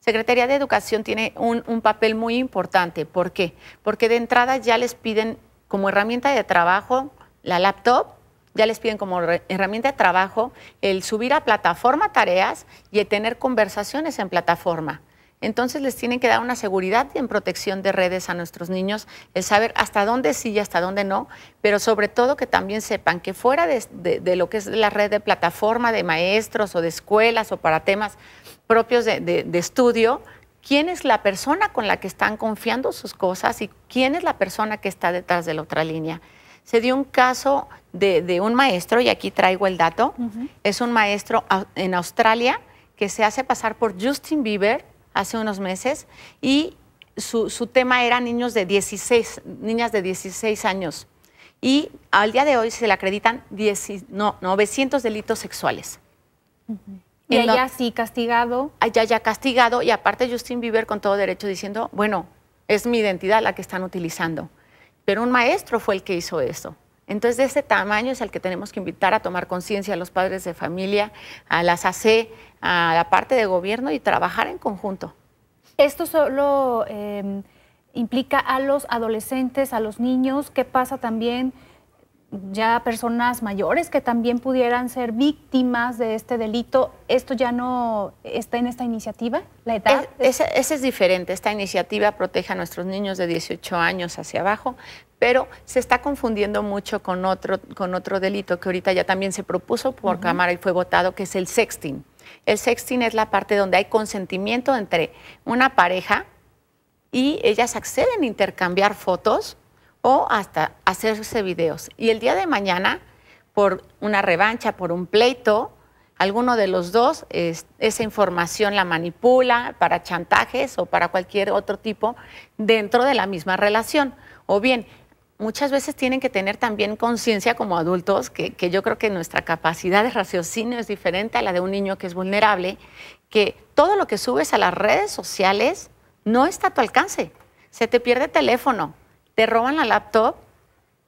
Secretaría de Educación tiene un, un papel muy importante. ¿Por qué? Porque de entrada ya les piden como herramienta de trabajo la laptop, ya les piden como herramienta de trabajo el subir a plataforma tareas y el tener conversaciones en plataforma. Entonces les tienen que dar una seguridad en protección de redes a nuestros niños, el saber hasta dónde sí y hasta dónde no, pero sobre todo que también sepan que fuera de, lo que es la red de plataforma de maestros o de escuelas o para temas propios de estudio, quién es la persona con la que están confiando sus cosas y quién es la persona que está detrás de la otra línea. Se dio un caso de, un maestro, y aquí traigo el dato, es un maestro en Australia que se hace pasar por Justin Bieber hace unos meses y su, tema era niños de 16, niñas de 16 años. Y al día de hoy se le acreditan 900 delitos sexuales. Y allá sí castigado. Allá ya castigado y aparte Justin Bieber con todo derecho diciendo, bueno, es mi identidad la que están utilizando. Pero un maestro fue el que hizo eso. Entonces, de ese tamaño es el que tenemos que invitar a tomar conciencia a los padres de familia, a las AC, a la parte de gobierno y trabajar en conjunto. Esto solo em, implica a los adolescentes, a los niños. ¿Qué pasa también? ya personas mayores que también pudieran ser víctimas de este delito, ¿esto ya no está en esta iniciativa? ¿La edad? Es, es diferente. Esta iniciativa protege a nuestros niños de 18 años hacia abajo, pero se está confundiendo mucho con otro, con otro delito que ahorita ya también se propuso por Cámara y fue votado, que es el sexting. El sexting es la parte donde hay consentimiento entre una pareja y ellas acceden a intercambiar fotos o hasta hacerse videos. Y el día de mañana, por una revancha, por un pleito, alguno de los dos esa información la manipula para chantajes o para cualquier otro tipo dentro de la misma relación. O bien, muchas veces tienen que tener también conciencia como adultos, que, que, yo creo que nuestra capacidad de raciocinio es diferente a la de un niño que es vulnerable, que todo lo que subes a las redes sociales no está a tu alcance. Se te pierde teléfono, te roban la laptop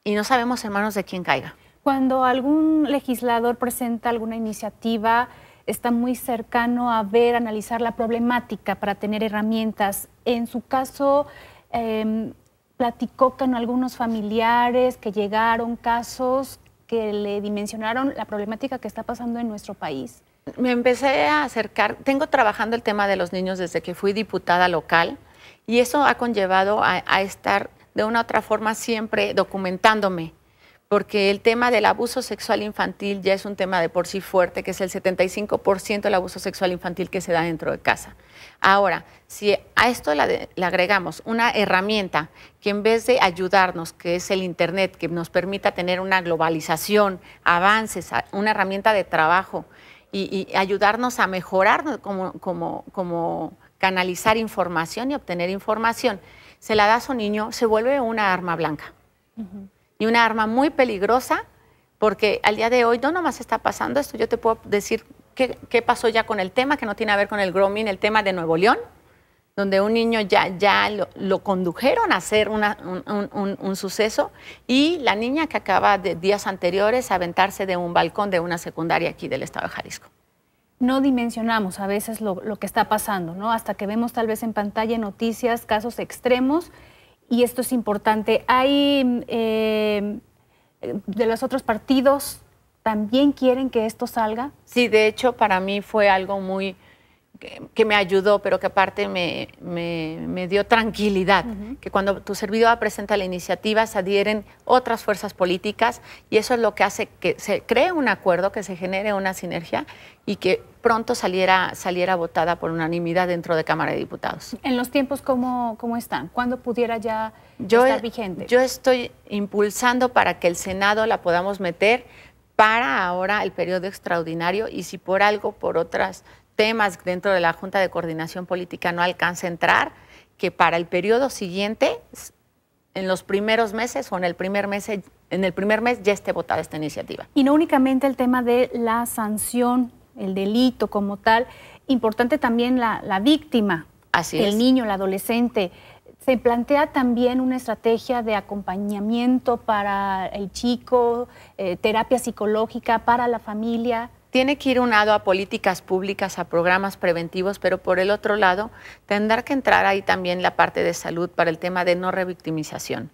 y no sabemos en de quién caiga. Cuando algún legislador presenta alguna iniciativa, está muy cercano a ver, analizar la problemática para tener herramientas. En su caso, em, platicó con algunos familiares que llegaron casos que le dimensionaron la problemática que está pasando en nuestro país. Me empecé a acercar, tengo trabajando el tema de los niños desde que fui diputada local y eso ha conllevado a estar de una otra forma siempre documentándome, porque el tema del abuso sexual infantil ya es un tema de por sí fuerte, que es el 75% del abuso sexual infantil que se da dentro de casa. Ahora, si a esto le, agregamos una herramienta que en vez de ayudarnos, que es el Internet, que nos permita tener una globalización, avances, una herramienta de trabajo y, ayudarnos a mejorar como, como, como canalizar información y obtener información, se la da a su niño, se vuelve una arma blanca. Y una arma muy peligrosa, porque al día de hoy no nomás está pasando esto. Yo te puedo decir qué, pasó ya con el tema, que no tiene a ver con el grooming, el tema de Nuevo León, donde un niño ya, ya lo, condujeron a hacer un, un, suceso y la niña que acaba de días anteriores aventarse de un balcón de una secundaria aquí del estado de Jalisco no dimensionamos a veces lo, lo, que está pasando, ¿no? Hasta que vemos tal vez en pantalla noticias, casos extremos, y esto es importante. Hay eh, de los otros partidos también quieren que esto salga. Sí, de hecho, para mí fue algo muy que, me ayudó, pero que aparte me, me, dio tranquilidad, que cuando tu servidora presenta la iniciativa se adhieren otras fuerzas políticas y eso es lo que hace que se cree un acuerdo, que se genere una sinergia y que pronto saliera, saliera votada por unanimidad dentro de Cámara de Diputados. ¿En los tiempos cómo, cómo están? ¿Cuándo pudiera ya estar e-, vigente? Yo estoy impulsando para que el Senado la podamos meter para ahora el periodo extraordinario y si por algo, por otras temas dentro de la Junta de Coordinación Política no alcanza a entrar, que para el periodo siguiente, en los primeros meses o en el primer mes, en el primer mes ya esté votada esta iniciativa. Y no únicamente el tema de la sanción, el delito como tal, importante también la, víctima, el niño, el adolescente. Se plantea también una estrategia de acompañamiento para el chico, eh, terapia psicológica para la familia tiene que ir un lado a políticas públicas, a programas preventivos, pero por el otro lado tendrá que entrar ahí también la parte de salud para el tema de no revictimización,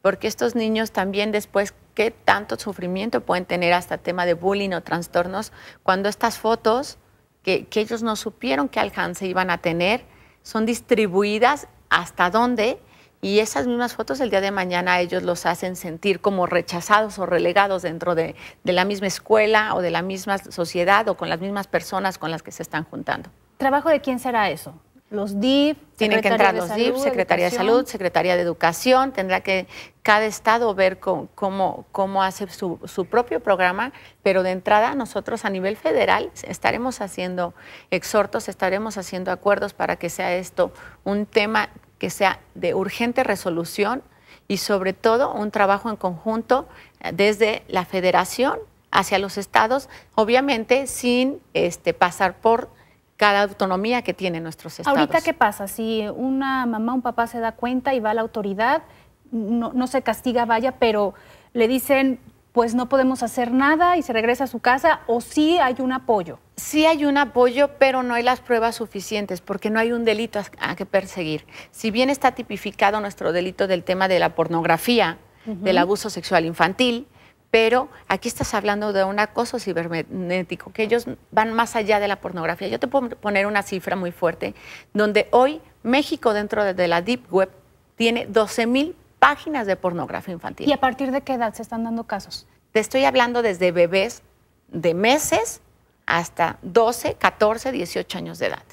porque estos niños también después qué tanto sufrimiento pueden tener hasta tema de bullying o trastornos cuando estas fotos que, que ellos no supieron qué alcance iban a tener son distribuidas hasta dónde y esas mismas fotos el día de mañana ellos los hacen sentir como rechazados o relegados dentro de, la misma escuela o de la misma sociedad o con las mismas personas con las que se están juntando. ¿Trabajo de quién será eso? los DIP. Tienen que entrar los DIP, Secretaría de Salud, Secretaría de Educación, tendrá que cada estado ver cómo, cómo, cómo hace su, su, propio programa, pero de entrada nosotros a nivel federal estaremos haciendo exhortos, estaremos haciendo acuerdos para que sea esto un tema que sea de urgente resolución y sobre todo un trabajo en conjunto eh, desde la federación hacia los estados, obviamente sin este, pasar por cada autonomía que tiene nuestros estados. Ahorita, ¿qué pasa? Si una mamá, un papá se da cuenta y va a la autoridad, no, no se castiga, vaya, pero le dicen, pues no podemos hacer nada y se regresa a su casa o sí hay un apoyo. Sí hay un apoyo, pero no hay las pruebas suficientes porque no hay un delito a, que perseguir. Si bien está tipificado nuestro delito del tema de la pornografía, del abuso sexual infantil, pero aquí estás hablando de un acoso cibernético, que ellos van más allá de la pornografía. Yo te puedo poner una cifra muy fuerte, donde hoy México dentro de la Deep Web tiene 12 mil páginas de pornografía infantil. ¿Y a partir de qué edad se están dando casos? Te estoy hablando desde bebés de meses hasta 12, 14, 18 años de edad.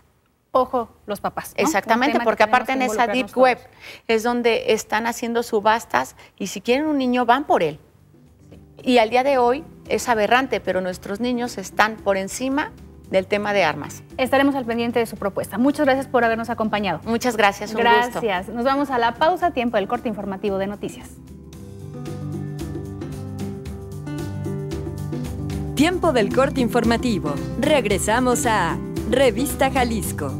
Ojo, los papás. Exactamente, porque aparte en esa deep web es donde están haciendo subastas y si quieren un niño van por él. Y al día de hoy es aberrante, pero nuestros niños están por encima del tema de armas. Estaremos al pendiente de su propuesta. Muchas gracias por habernos acompañado. Muchas gracias, un Gracias. Nos vamos a la pausa, tiempo del corte informativo de noticias. Tiempo del corte informativo. Regresamos a Revista Jalisco.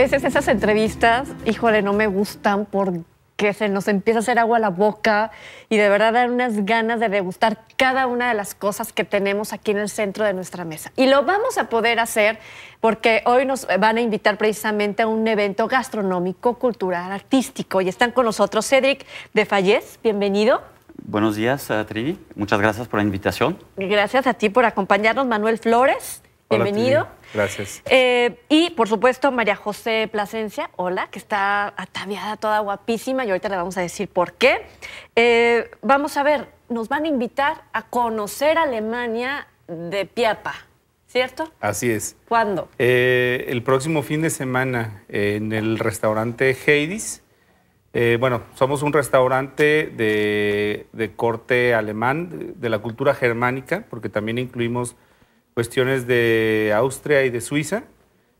veces esas entrevistas, híjole, no me gustan porque se nos empieza a hacer agua a la boca y de verdad dan unas ganas de degustar cada una de las cosas que tenemos aquí en el centro de nuestra mesa. Y lo vamos a poder hacer porque hoy nos van a invitar precisamente a un evento gastronómico, cultural, artístico. Y están con nosotros Cédric de Fallez, bienvenido. Buenos días, eh, Trivi. Muchas gracias por la invitación. Gracias a ti por acompañarnos, Manuel Flores. bienvenido. Gracias. Eh, y por supuesto, María José Plasencia, hola, que está ataviada toda guapísima y ahorita le vamos a decir por qué. Eh, vamos a ver, nos van a invitar a conocer Alemania de Piapa. ¿Cierto? Así es. ¿Cuándo? Eh, el próximo fin de semana en el restaurante Heidis. bueno, somos un restaurante de, corte alemán, de la cultura germánica, porque también incluimos cuestiones de Austria y de Suiza.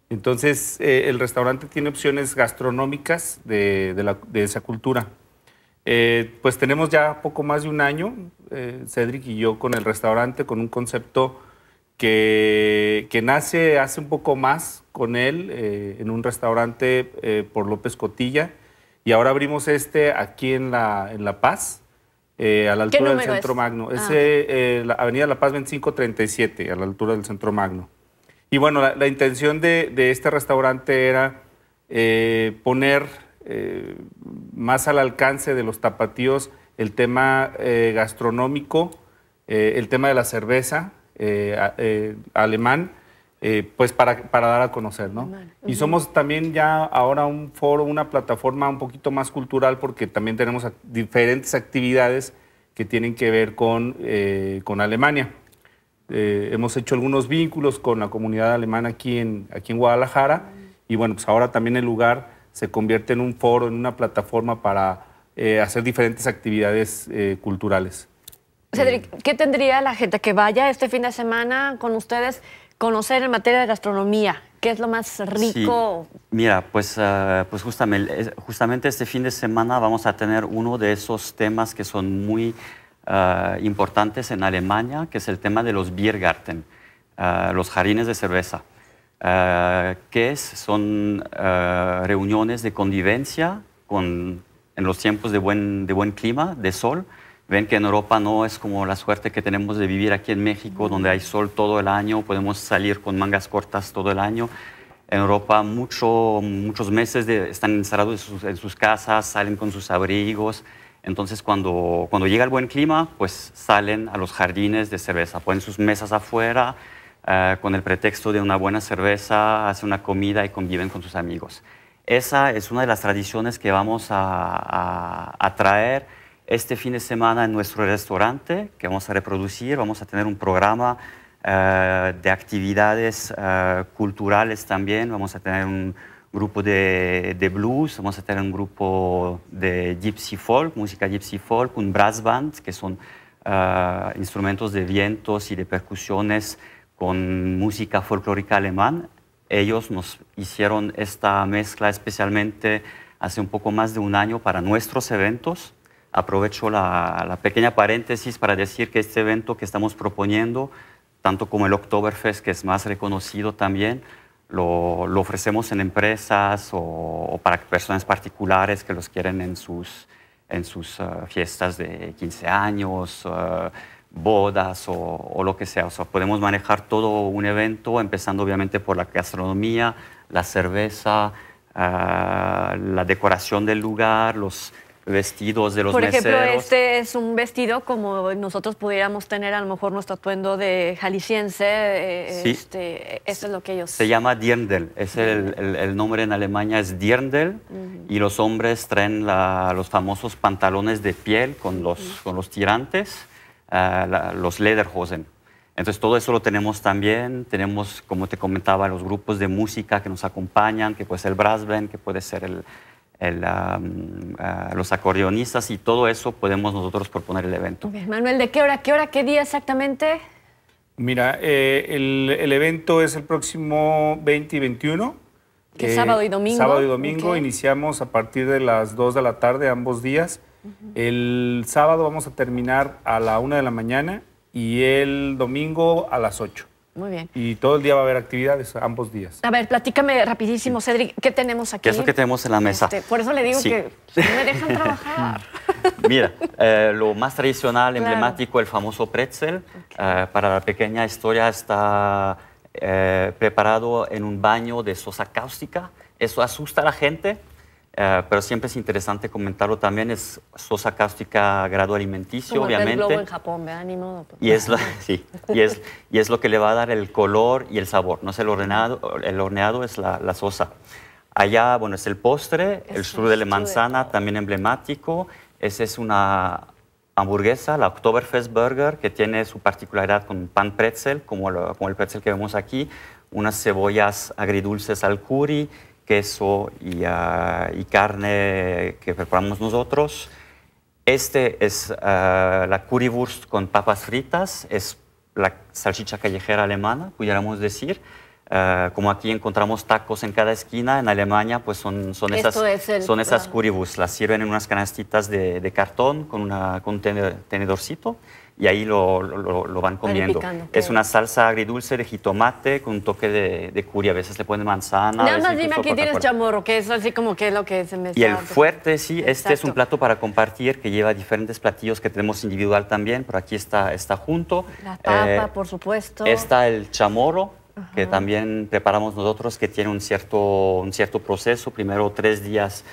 Entonces, eh, el restaurante tiene opciones gastronómicas de, de, esa cultura. Eh, pues tenemos ya poco más de un año, eh, Cedric y yo, con el restaurante, con un concepto que, que nace hace un poco más con él eh, en un restaurante por López Cotilla. Y ahora abrimos este aquí en La, en la Paz, eh, a la altura del Centro Magno. Ah, es eh, la Avenida La Paz 2537, a la altura del Centro Magno. Y bueno, la, intención de, de, este restaurante era eh, poner más al alcance de los tapatíos el tema gastronómico, el tema de la cerveza alemán eh, pues para, para, dar a conocer, ¿no? Y somos también ya ahora un foro, una plataforma un poquito más cultural porque también tenemos diferentes actividades que tienen que ver con, eh, con Alemania. Eh, hemos hecho algunos vínculos con la comunidad alemana aquí en, aquí en Guadalajara y bueno, pues ahora también el lugar se convierte en un foro, en una plataforma para hacer diferentes actividades culturales. Cedric, ¿qué tendría la gente que vaya este fin de semana con ustedes? conocer en materia de gastronomía? ¿Qué es lo más rico? Mira, pues, ah, pues justamente, este fin de semana vamos a tener uno de esos temas que son muy ah, importantes en Alemania, que es el tema de los Biergarten, ah, los jardines de cerveza. que son reuniones de convivencia con, en los tiempos de buen, de buen clima, de sol, ven que en Europa no es como la suerte que tenemos de vivir aquí en México, donde hay sol todo el año, podemos salir con mangas cortas todo el año. En Europa muchos meses están encerrados en sus, casas, salen con sus abrigos. Entonces cuando, llega el buen clima, pues salen a los jardines de cerveza, ponen sus mesas afuera eh, con el pretexto de una buena cerveza, hacen una comida y conviven con sus amigos. Esa es una de las tradiciones que vamos a traer este fin de semana en nuestro restaurante que vamos a reproducir, vamos a tener un programa eh, de actividades eh, culturales también, vamos a tener un grupo de, blues, vamos a tener un grupo de gypsy folk, música gypsy folk, un brass band, que son eh, instrumentos de vientos y de percusiones con música folclórica alemán. Ellos nos hicieron esta mezcla especialmente hace un poco más de un año para nuestros eventos Aprovecho la, pequeña paréntesis para decir que este evento que estamos proponiendo, tanto como el Oktoberfest, que es más reconocido también, lo, ofrecemos en empresas o, para personas particulares que los quieren en sus, en sus eh, fiestas de 15 años, eh, bodas o, lo que sea. O sea, podemos manejar todo un evento, empezando obviamente por la gastronomía, la cerveza, eh, la decoración del lugar, los vestidos de los Por ejemplo, este es un vestido como nosotros pudiéramos tener a lo mejor nuestro atuendo de jalisciense. Eh, sí. este, eso es lo que ellos... Se llama Dirndl. Es el, el, nombre en Alemania es Dirndl. Y los hombres traen los famosos pantalones de piel con los, con los tirantes, ah, los lederhosen. Entonces todo eso lo tenemos también, tenemos como te comentaba los grupos de música que nos acompañan, que puede ser el brass que puede ser el, Mm, los acordeonistas y todo eso podemos nosotros proponer el evento. Manuel, ¿de qué hora, qué hora, qué día exactamente? Mira, eh, el, evento es el próximo 20 y 21. Que sábado y domingo. Sábado y domingo. Iniciamos a partir de las 2 de la tarde, ambos días. El sábado vamos a terminar a la 1 de la mañana y el domingo a las 8. Muy bien. Y todo el día va a haber actividades, ambos días. A ver, platícame rapidísimo, Cedric, ¿qué tenemos aquí? ¿Qué es lo que tenemos en la mesa? Este, por eso le digo que no me dejan trabajar. Mira, eh, lo más tradicional, emblemático, el famoso pretzel. Eh, para la pequeña historia está eh, preparado en un baño de sosa cáustica. Eso asusta a la gente eh, pero siempre es interesante comentarlo también, es sosa cáustica grado alimenticio, obviamente. en Japón, pues. Y es, y, es, lo que le va a dar el color y el sabor, no es el horneado, el horneado es la, sosa. Allá, bueno, es el postre, el strudel de manzana, también emblemático. Esa es una hamburguesa, la Oktoberfest Burger, que tiene su particularidad con pan pretzel, como, como el pretzel que vemos aquí, unas cebollas agridulces al curry, queso ah, y, carne que preparamos nosotros. Este es ah, la currywurst con papas fritas, es la salchicha callejera alemana, pudiéramos decir. Ah, como aquí encontramos tacos en cada esquina, en Alemania pues son, son esas, currywurst, las sirven en unas canastitas de, cartón con, una, con un tenedorcito y ahí lo, lo, van comiendo. es una salsa agridulce de jitomate con un toque de, de curia. A veces le ponen manzana. Nada más dime aquí tienes chamorro, que es así como que es lo que se Y el fuerte, sí, este es un plato para compartir que lleva diferentes platillos que tenemos individual también, pero aquí está, está junto. La tapa, eh, por supuesto. Está el chamorro, que también preparamos nosotros, que tiene un cierto, un cierto proceso. Primero tres días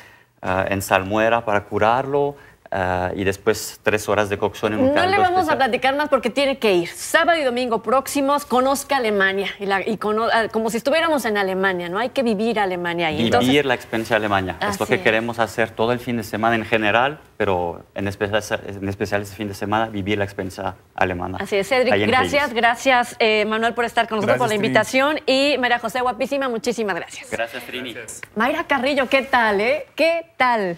ah, en salmuera para curarlo, Ah, y después tres horas de cocción en un No le vamos a platicar más porque tiene que ir. Sábado y domingo próximos, conozca Alemania. Y, ah, como si estuviéramos en Alemania, ¿no? Hay que vivir Alemania. Y vivir la experiencia alemana. Es lo que queremos hacer todo el fin de semana en general, pero en especial, en especial este fin de semana, vivir la experiencia alemana. Así es, Cedric. Gracias, gracias, eh, Manuel, por estar con nosotros, por la invitación. Y María José, guapísima, muchísimas gracias. Gracias, Trini. Mayra Carrillo, ¿qué tal, eh? ¿Qué tal?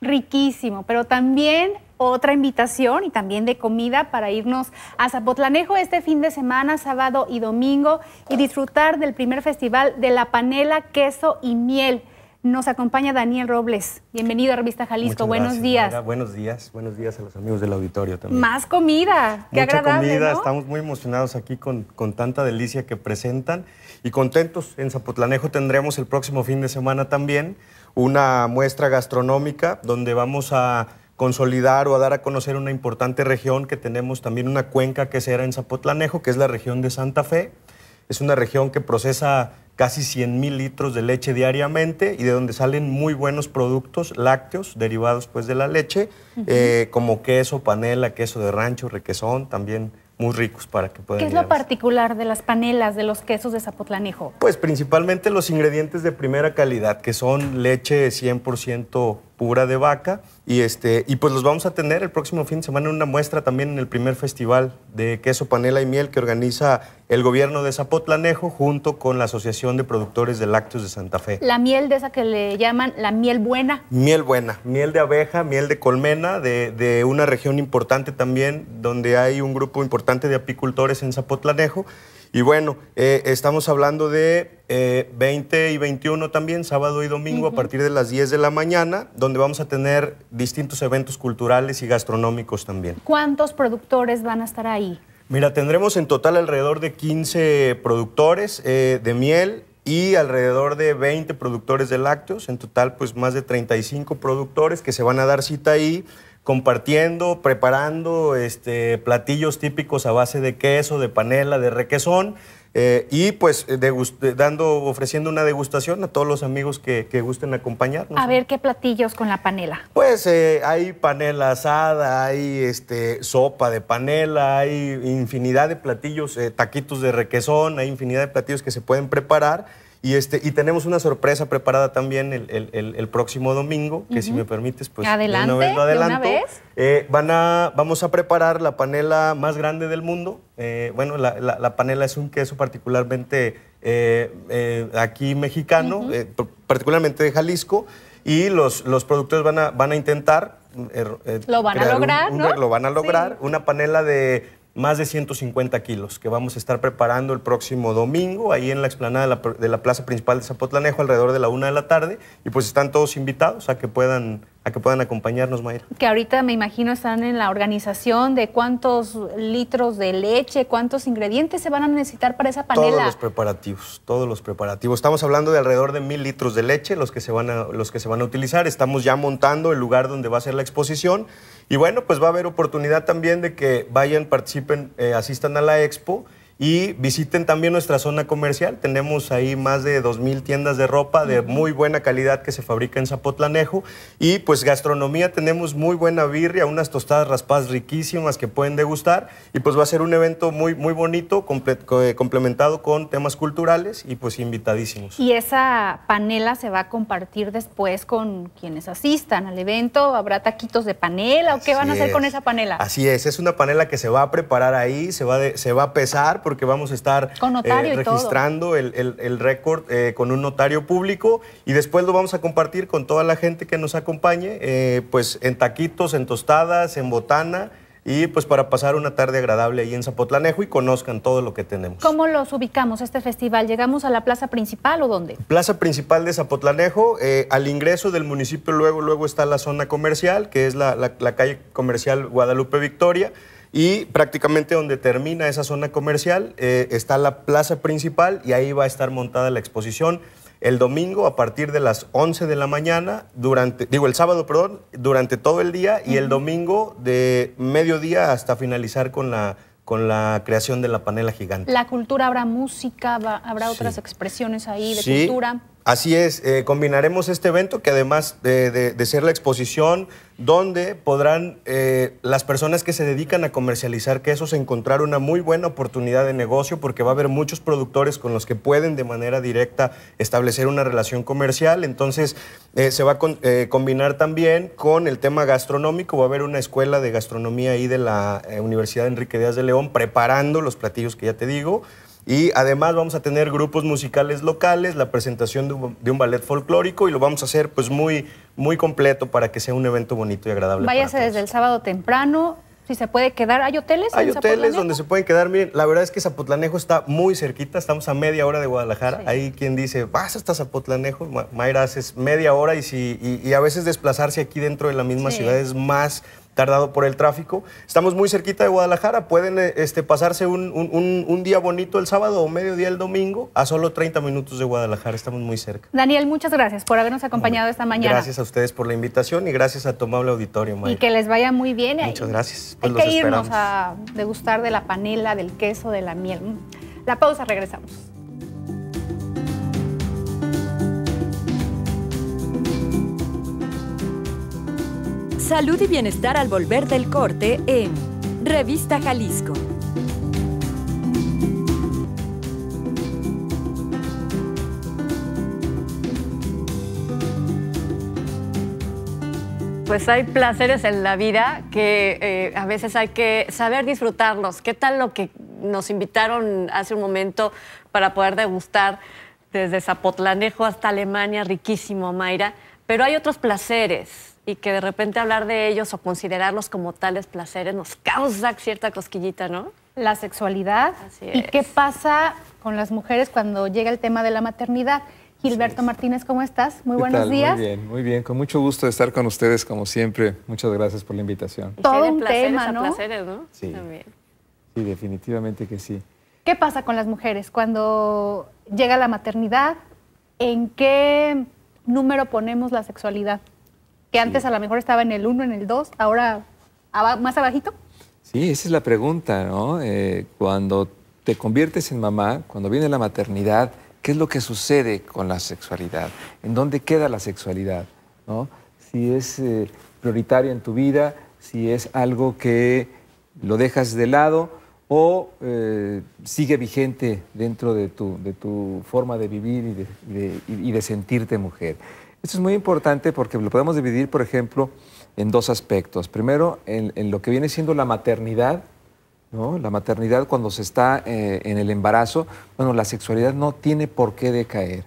riquísimo, pero también otra invitación y también de comida para irnos a Zapotlanejo este fin de semana, sábado y domingo, y disfrutar del primer festival de la panela, queso y miel. Nos acompaña Daniel Robles. Bienvenido a Revista Jalisco. buenos días. buenos días. Buenos días a los amigos del auditorio también. Más comida. Qué Mucha comida. Estamos muy emocionados aquí con, con tanta delicia que presentan y contentos. En Zapotlanejo tendremos el próximo fin de semana también una muestra gastronómica donde vamos a consolidar o a dar a conocer una importante región que tenemos también una cuenca que será en Zapotlanejo, que es la región de Santa Fe. Es una región que procesa casi 100 mil litros de leche diariamente y de donde salen muy buenos productos lácteos derivados pues de la leche, eh, como queso, panela, queso de rancho, requesón, también muy ricos para que puedan... ¿Qué es lo particular de las panelas, de los quesos de Zapotlanejo? Pues principalmente los ingredientes de primera calidad, que son leche 100% pura de vaca. Y, este, y pues los vamos a tener el próximo fin de semana en una muestra también en el primer festival de queso, panela y miel que organiza el gobierno de Zapotlanejo junto con la Asociación de Productores de Lácteos de Santa Fe. La miel de esa que le llaman la miel buena. Miel buena, miel de abeja, miel de colmena, de, de una región importante también donde hay un grupo importante de apicultores en Zapotlanejo y bueno, eh, estamos hablando de 20 eh, y 21 también, sábado y domingo, a partir de las 10 de la mañana, donde vamos a tener distintos eventos culturales y gastronómicos también. ¿Cuántos productores van a estar ahí? Mira, tendremos en total alrededor de 15 productores eh, de miel y alrededor de 20 productores de lácteos, en total pues más de 35 productores que se van a dar cita ahí compartiendo, preparando este, platillos típicos a base de queso, de panela, de requesón. Eh, y pues ofreciendo una degustación a todos los amigos que, gusten acompañarnos. A ver qué platillos con la panela. Pues eh, hay panela asada, hay este, sopa de panela, hay infinidad de platillos, eh, taquitos de requesón, hay infinidad de platillos que se pueden preparar y, este, y tenemos una sorpresa preparada también el, próximo domingo, que si me permites, pues Adelante, una vez eh, van a, vamos a preparar la panela más grande del mundo. Eh, bueno, la, panela es un queso particularmente eh, aquí mexicano, particularmente de Jalisco. Y los, los productores van a, van a intentar... lo van a lograr, Lo van a lograr. Una panela de más de 150 kilos que vamos a estar preparando el próximo domingo ahí en la explanada de la, Plaza Principal de Zapotlanejo alrededor de la una de la tarde y pues están todos invitados a que puedan a que puedan acompañarnos, Mayra. Que ahorita me imagino están en la organización de cuántos litros de leche, cuántos ingredientes se van a necesitar para esa panela. Todos los preparativos, todos los preparativos. Estamos hablando de alrededor de mil litros de leche los que se van a, los que se van a utilizar. Estamos ya montando el lugar donde va a ser la exposición. Y bueno, pues va a haber oportunidad también de que vayan, participen, eh, asistan a la expo y visiten también nuestra zona comercial. Tenemos ahí más de 2.000 tiendas de ropa de muy buena calidad que se fabrica en Zapotlanejo. Y pues gastronomía, tenemos muy buena birria, unas tostadas raspadas riquísimas que pueden degustar. Y pues va a ser un evento muy, muy bonito, eh, complementado con temas culturales y pues invitadísimos. Y esa panela se va a compartir después con quienes asistan al evento. ¿Habrá taquitos de panela o qué van a hacer con esa panela? Así es, es una panela que se va a preparar ahí, se va, se va a pesar porque vamos a estar eh, registrando el, el, récord eh, con un notario público y después lo vamos a compartir con toda la gente que nos acompañe, eh, pues en taquitos, en tostadas, en botana y pues para pasar una tarde agradable ahí en Zapotlanejo y conozcan todo lo que tenemos. ¿Cómo los ubicamos este festival? ¿Llegamos a la plaza principal o dónde? Plaza principal de Zapotlanejo, al ingreso del municipio luego, luego está la zona comercial, que es la, la, la calle comercial Guadalupe Victoria. Y prácticamente donde termina esa zona comercial eh, está la plaza principal y ahí va a estar montada la exposición el domingo a partir de las 11 de la mañana, durante, digo el sábado, perdón, durante todo el día y el domingo de mediodía hasta finalizar con la, con la creación de la panela gigante. La cultura, habrá música, habrá otras expresiones ahí de cultura. Así es, eh, combinaremos este evento que además de, ser la exposición donde podrán eh, las personas que se dedican a comercializar quesos encontrar una muy buena oportunidad de negocio porque va a haber muchos productores con los que pueden de manera directa establecer una relación comercial. Entonces eh, se va a combinar también con el tema gastronómico. Va a haber una escuela de gastronomía ahí de la Universidad Enrique Díaz de León preparando los platillos que ya te digo. Y además vamos a tener grupos musicales locales, la presentación de un, ballet folclórico y lo vamos a hacer pues muy, muy completo para que sea un evento bonito y agradable. Váyase desde el sábado temprano. Si se puede quedar, ¿hay hoteles? Hay hoteles donde se pueden quedar. Miren, la verdad es que Zapotlanejo está muy cerquita, estamos a media hora de Guadalajara. Ahí quien dice, vas hasta Zapotlanejo, Mayra, haces media hora y, si, y, a veces desplazarse aquí dentro de la misma ciudad es más tardado por el tráfico. Estamos muy cerquita de Guadalajara, pueden eh, este, pasarse un, día bonito el sábado o mediodía el domingo a solo 30 minutos de Guadalajara, estamos muy cerca. Daniel, muchas gracias por habernos acompañado esta mañana. Gracias a ustedes por la invitación y gracias a Tomable auditorio. Mayra. Y que les vaya muy bien. Eh, muchas gracias. Pues hay que irnos a degustar de la panela, del queso, de la miel. La pausa, regresamos. Salud y bienestar al volver del corte en Revista Jalisco. Pues hay placeres en la vida que eh, a veces hay que saber disfrutarlos. ¿Qué tal lo que nos invitaron hace un momento para poder degustar desde Zapotlanejo hasta Alemania? Riquísimo, Mayra. Pero hay otros placeres y que de repente hablar de ellos o considerarlos como tales placeres nos causa cierta cosquillita, ¿no? La sexualidad. ¿Y qué pasa con las mujeres cuando llega el tema de la maternidad? Gilberto Martínez, ¿cómo estás? Muy buenos días. Muy bien, muy bien. Con mucho gusto de estar con ustedes, como siempre. Muchas gracias por la invitación. Todo un tema, ¿no? Sí. Sí, definitivamente que sí. ¿Qué pasa con las mujeres cuando llega la maternidad? ¿En qué número ponemos la sexualidad? que antes a lo mejor estaba en el 1, en el 2, ahora más abajito? Sí, esa es la pregunta, ¿no? Eh, cuando te conviertes en mamá, cuando viene la maternidad, ¿qué es lo que sucede con la sexualidad? ¿En dónde queda la sexualidad? Si es eh, prioritaria en tu vida, si es algo que lo dejas de lado o eh, sigue vigente dentro de tu, forma de vivir y de sentirte mujer. Esto es muy importante porque lo podemos dividir, por ejemplo, en dos aspectos. Primero, en, lo que viene siendo la maternidad, ¿no? La maternidad cuando se está eh, en el embarazo, bueno, la sexualidad no tiene por qué decaer.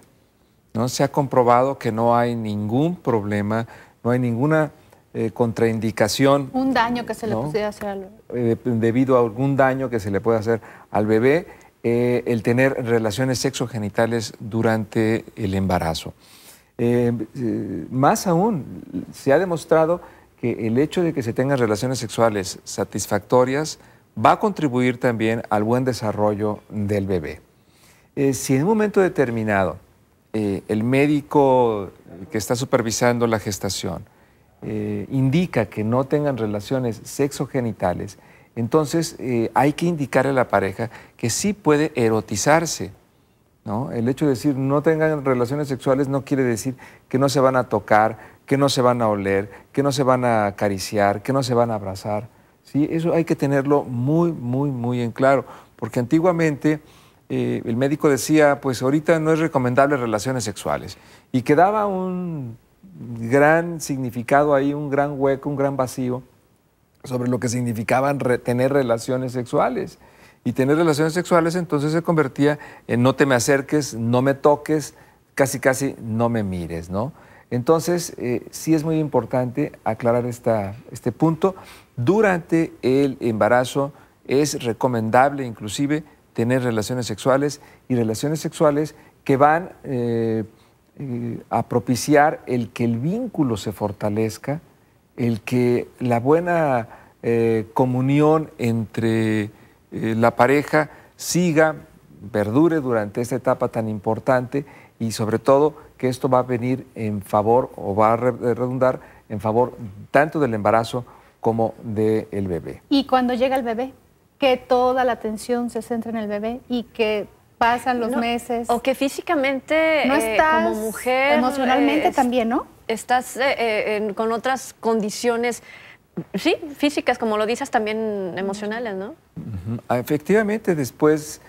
¿no? Se ha comprobado que no hay ningún problema, no hay ninguna eh, contraindicación. Un daño que se le puede hacer al bebé. Eh, debido a algún daño que se le puede hacer al bebé, el tener relaciones sexogenitales durante el embarazo. Eh, eh, más aún, se ha demostrado que el hecho de que se tengan relaciones sexuales satisfactorias va a contribuir también al buen desarrollo del bebé. Eh, si en un momento determinado el médico que está supervisando la gestación indica que no tengan relaciones sexogenitales, entonces hay que indicar a la pareja que sí puede erotizarse el hecho de decir no tengan relaciones sexuales no quiere decir que no se van a tocar, que no se van a oler, que no se van a acariciar, que no se van a abrazar. ¿sí? Eso hay que tenerlo muy, muy, muy en claro, porque antiguamente... Eh, el médico decía, pues ahorita no es recomendable relaciones sexuales. Y quedaba un gran significado ahí, un gran hueco, un gran vacío sobre lo que significaban tener relaciones sexuales y tener relaciones sexuales, entonces se convertía en no te me acerques, no me toques, casi casi no me mires, ¿no? Entonces, eh, sí es muy importante aclarar este punto. Durante el embarazo es recomendable inclusive tener relaciones sexuales y relaciones sexuales que van eh, eh, a propiciar el que el vínculo se fortalezca, el que la buena comunión entre eh, la pareja siga, perdure durante esta etapa tan importante y sobre todo que esto va a venir en favor o va a redundar en favor tanto del embarazo como del bebé. Y cuando llega el bebé, que toda la atención se centre en el bebé y que pasan los meses. O que físicamente, no eh, como mujer... Emocionalmente también, ¿no? Estás eh, con otras condiciones Sí, físicas, como lo dices, también emocionales, ¿no? Ah, efectivamente, después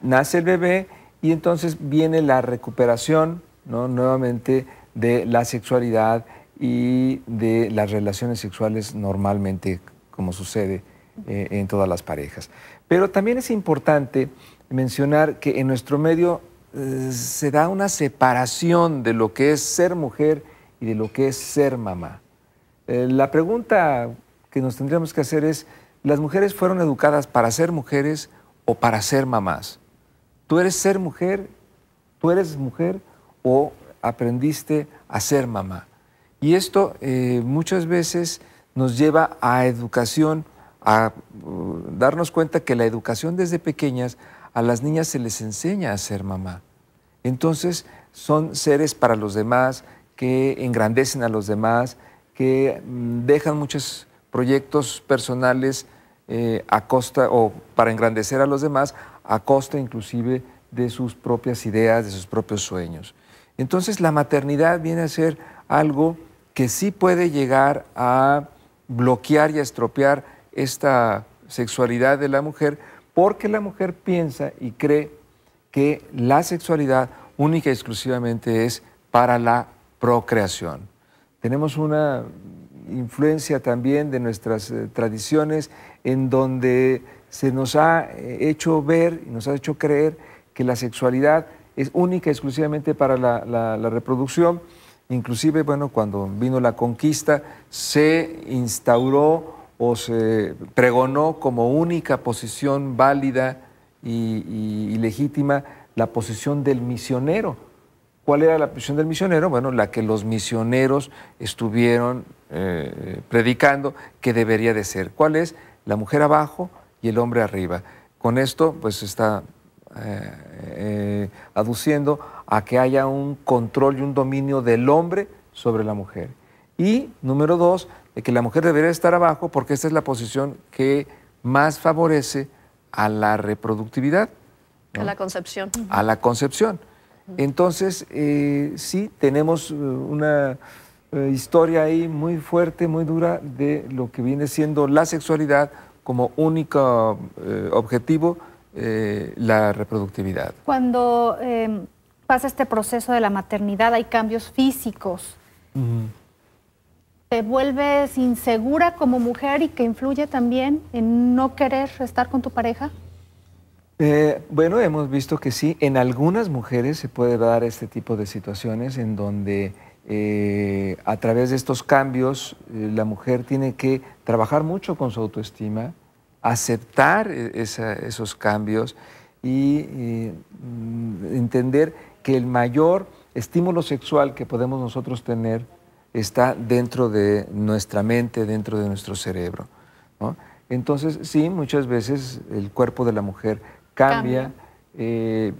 nace el bebé y entonces viene la recuperación, ¿no? Nuevamente de la sexualidad y de las relaciones sexuales normalmente, como sucede eh, en todas las parejas. Pero también es importante mencionar que en nuestro medio eh, se da una separación de lo que es ser mujer y de lo que es ser mamá. Eh, la pregunta que nos tendríamos que hacer es, ¿las mujeres fueron educadas para ser mujeres o para ser mamás? ¿Tú eres ser mujer? ¿Tú eres mujer o aprendiste a ser mamá? Y esto eh, muchas veces nos lleva a educación, a uh, darnos cuenta que la educación desde pequeñas a las niñas se les enseña a ser mamá. Entonces son seres para los demás, que engrandecen a los demás, que dejan muchos proyectos personales eh, a costa o para engrandecer a los demás, a costa inclusive de sus propias ideas, de sus propios sueños. Entonces la maternidad viene a ser algo que sí puede llegar a bloquear y a estropear esta sexualidad de la mujer porque la mujer piensa y cree que la sexualidad única y exclusivamente es para la procreación. Tenemos una influencia también de nuestras eh, tradiciones en donde se nos ha eh, hecho ver y nos ha hecho creer que la sexualidad es única y exclusivamente para la, reproducción. Inclusive, bueno, cuando vino la conquista, se instauró o se pregonó como única posición válida y, legítima la posición del misionero. ¿Cuál era la posición del misionero? Bueno, la que los misioneros estuvieron eh, predicando que debería de ser. ¿Cuál es? La mujer abajo y el hombre arriba. Con esto, pues está eh, eh, aduciendo a que haya un control y un dominio del hombre sobre la mujer. Y número dos, de que la mujer debería estar abajo porque esta es la posición que más favorece a la reproductividad. A la concepción. A la concepción. Entonces, eh, sí, tenemos eh, una eh, historia ahí muy fuerte, muy dura de lo que viene siendo la sexualidad como único objetivo, la reproductividad. Cuando pasa este proceso de la maternidad hay cambios físicos. ¿Te vuelves insegura como mujer y que influye también en no querer estar con tu pareja? Eh, bueno, hemos visto que sí, en algunas mujeres se puede dar este tipo de situaciones en donde eh, a través de estos cambios eh, la mujer tiene que trabajar mucho con su autoestima, aceptar esos cambios y entender que el mayor estímulo sexual que podemos nosotros tener está dentro de nuestra mente, dentro de nuestro cerebro. Entonces, sí, muchas veces el cuerpo de la mujer cambia, eh,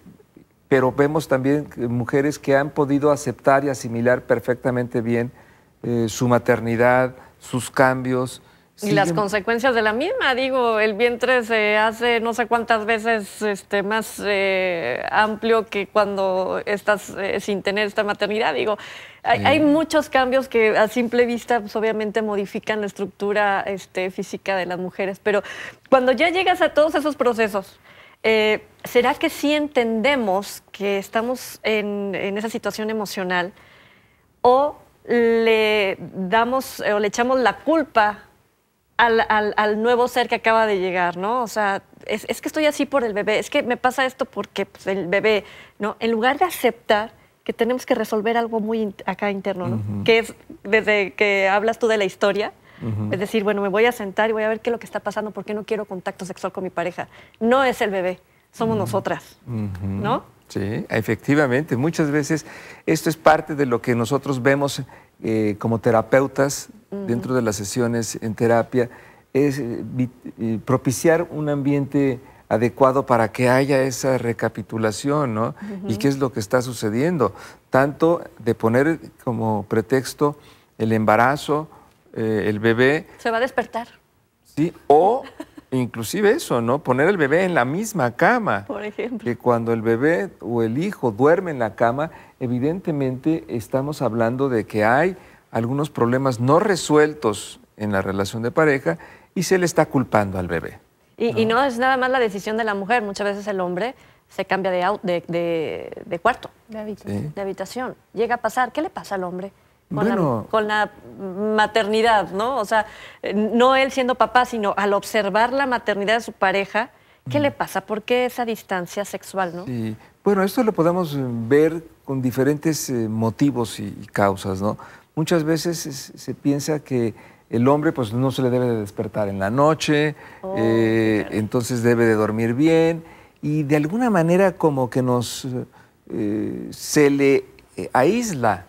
pero vemos también mujeres que han podido aceptar y asimilar perfectamente bien eh, su maternidad, sus cambios. Y las consecuencias de la misma, digo, el vientre se hace no sé cuántas veces este, más eh, amplio que cuando estás sin tener esta maternidad, digo. Hay, muchos cambios que a simple vista pues, obviamente modifican la estructura este, física de las mujeres, pero cuando ya llegas a todos esos procesos, eh, ¿Será que sí entendemos que estamos en, esa situación emocional o le damos o le echamos la culpa al, nuevo ser que acaba de llegar, ¿no? O sea, es, que estoy así por el bebé, es que me pasa esto porque pues, el bebé, ¿no? En lugar de aceptar que tenemos que resolver algo muy acá interno, ¿no? Que es desde que hablas tú de la historia, es decir, bueno, me voy a sentar y voy a ver qué es lo que está pasando, porque no quiero contacto sexual con mi pareja. No es el bebé, somos nosotras, ¿no? Sí, efectivamente. Muchas veces esto es parte de lo que nosotros vemos eh, como terapeutas dentro de las sesiones en terapia, es eh, eh, propiciar un ambiente adecuado para que haya esa recapitulación, ¿no? Y qué es lo que está sucediendo, tanto de poner como pretexto el embarazo eh, el bebé. Se va a despertar. Sí, o inclusive eso, ¿no? Poner el bebé en la misma cama. Por ejemplo. Que cuando el bebé o el hijo duerme en la cama, evidentemente estamos hablando de que hay algunos problemas no resueltos en la relación de pareja y se le está culpando al bebé. Y no, es nada más la decisión de la mujer, muchas veces el hombre se cambia de, de, de, cuarto, de habitación. Llega a pasar, ¿qué le pasa al hombre? con, la, maternidad, ¿no? O sea, no él siendo papá, sino al observar la maternidad de su pareja, ¿qué le mm. pasa? ¿Por qué esa distancia sexual, no? Bueno, esto lo podemos eh, ver con diferentes eh, motivos y, causas, ¿no? Muchas veces se piensa que el hombre pues no se le debe de despertar en la noche, oh, eh, entonces debe de dormir bien y de alguna manera como que nos se le aísla,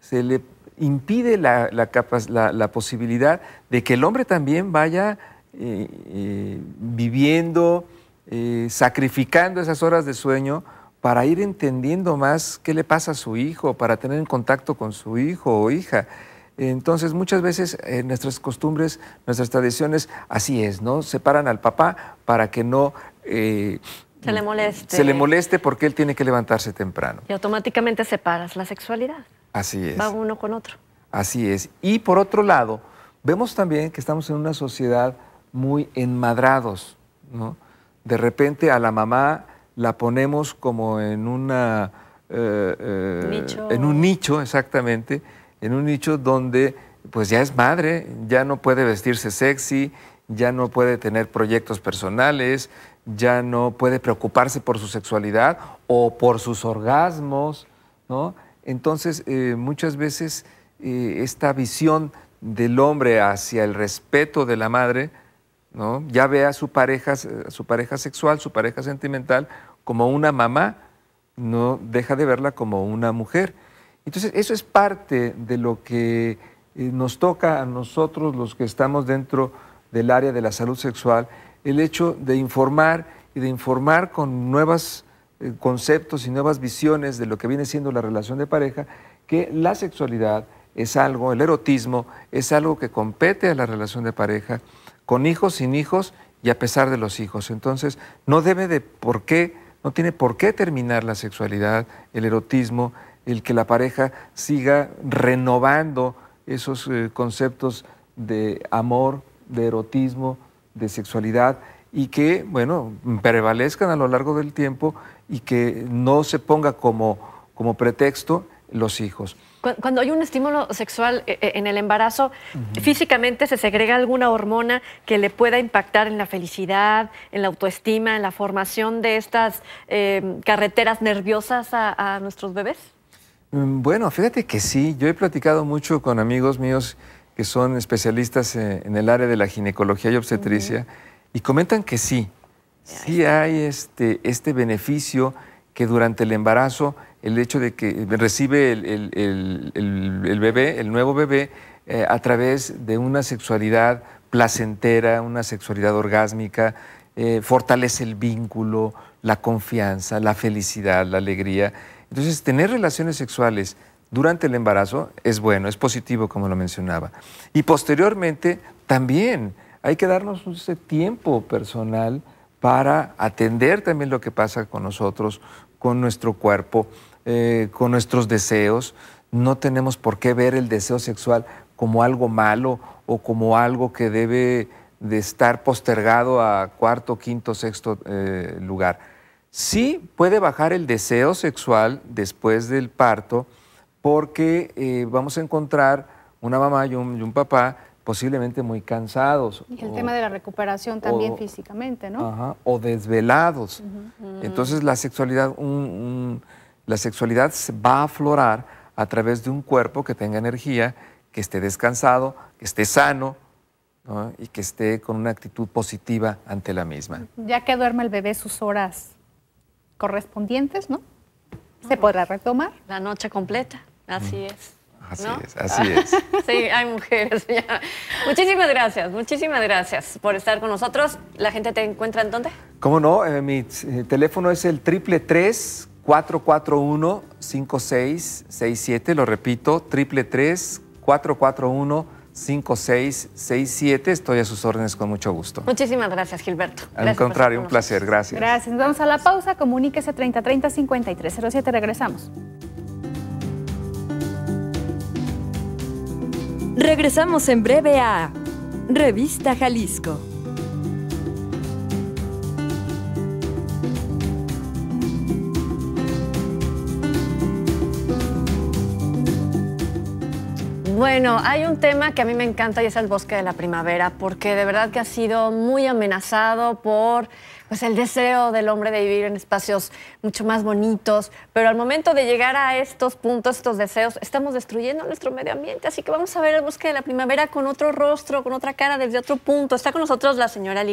se le impide la, la, posibilidad de que el hombre también vaya eh, eh, viviendo, eh, sacrificando esas horas de sueño para ir entendiendo más qué le pasa a su hijo, para tener en contacto con su hijo o hija. Entonces, muchas veces nuestras costumbres, nuestras tradiciones, así es, ¿no? Separan al papá para que no... se le moleste. Se le moleste porque él tiene que levantarse temprano. Y automáticamente separas la sexualidad. Así es. Va uno con otro. Así es. Y por otro lado, vemos también que estamos en una sociedad muy enmadrados, ¿no? De repente a la mamá la ponemos como en una... Eh, eh, en un nicho, exactamente, en un nicho donde pues ya es madre, ya no puede vestirse sexy, ya no puede tener proyectos personales, ya no puede preocuparse por su sexualidad o por sus orgasmos, ¿no? Entonces, eh, muchas veces eh, esta visión del hombre hacia el respeto de la madre, ¿no? ya ve a su, pareja, a su pareja sexual, su pareja sentimental, como una mamá, no deja de verla como una mujer. Entonces, eso es parte de lo que eh, nos toca a nosotros, los que estamos dentro del área de la salud sexual, el hecho de informar y de informar con nuevas eh, conceptos y nuevas visiones de lo que viene siendo la relación de pareja, que la sexualidad es algo, el erotismo es algo que compete a la relación de pareja, con hijos, sin hijos y a pesar de los hijos. Entonces, no debe de por qué, no tiene por qué terminar la sexualidad, el erotismo, el que la pareja siga renovando esos eh, conceptos de amor, de erotismo, de sexualidad y que, bueno, prevalezcan a lo largo del tiempo y que no se ponga como, como pretexto los hijos. Cuando hay un estímulo sexual eh, eh, en el embarazo, físicamente se segrega alguna hormona que le pueda impactar en la felicidad, en la autoestima, en la formación de estas eh, carreteras nerviosas a, nuestros bebés. Mm, bueno, fíjate que sí. Yo he platicado mucho con amigos míos que son especialistas en el área de la ginecología y obstetricia y comentan que sí, sí hay este, este, beneficio que durante el embarazo, el hecho de que recibe el, bebé, el nuevo bebé, eh, a través de una sexualidad placentera, una sexualidad orgásmica, eh, fortalece el vínculo, la confianza, la felicidad, la alegría. Entonces, tener relaciones sexuales durante el embarazo es bueno, es positivo, como lo mencionaba. Y posteriormente, también hay que darnos ese tiempo personal para atender también lo que pasa con nosotros, con nuestro cuerpo, eh, con nuestros deseos. No tenemos por qué ver el deseo sexual como algo malo o como algo que debe de estar postergado a cuarto, quinto, sexto eh, lugar. Sí puede bajar el deseo sexual después del parto porque eh, vamos a encontrar una mamá y un papá posiblemente muy cansados. Y el tema de la recuperación también físicamente, ¿no? Ajá, o desvelados. Entonces la sexualidad, la sexualidad va a aflorar a través de un cuerpo que tenga energía, que esté descansado, que esté sano ¿no? y que esté con una actitud positiva ante la misma. Ya que duerma el bebé sus horas correspondientes, ¿no? Se ah. podrá retomar. La noche completa, así es. Así es, así es. sí, hay mujeres. Muchísimas gracias, muchísimas gracias por estar con nosotros. ¿La gente te encuentra en dónde? ¿Cómo no? Eh, mi eh, teléfono es el triple 441 5667 lo repito, triple 441 5667. Estoy a sus órdenes con mucho gusto. Muchísimas gracias, Gilberto. Al contrario, un placer, gracias. Gracias. Vamos a la pausa. Comuníquese 3030 5307. Regresamos. Regresamos en breve a Revista Jalisco. Bueno, hay un tema que a mí me encanta y es el bosque de la primavera, porque de verdad que ha sido muy amenazado por pues el deseo del hombre de vivir en espacios mucho más bonitos, pero al momento de llegar a estos puntos, estos deseos, estamos destruyendo nuestro medio ambiente, así que vamos a ver el bosque de la primavera con otro rostro, con otra cara, desde otro punto. Está con nosotros la señora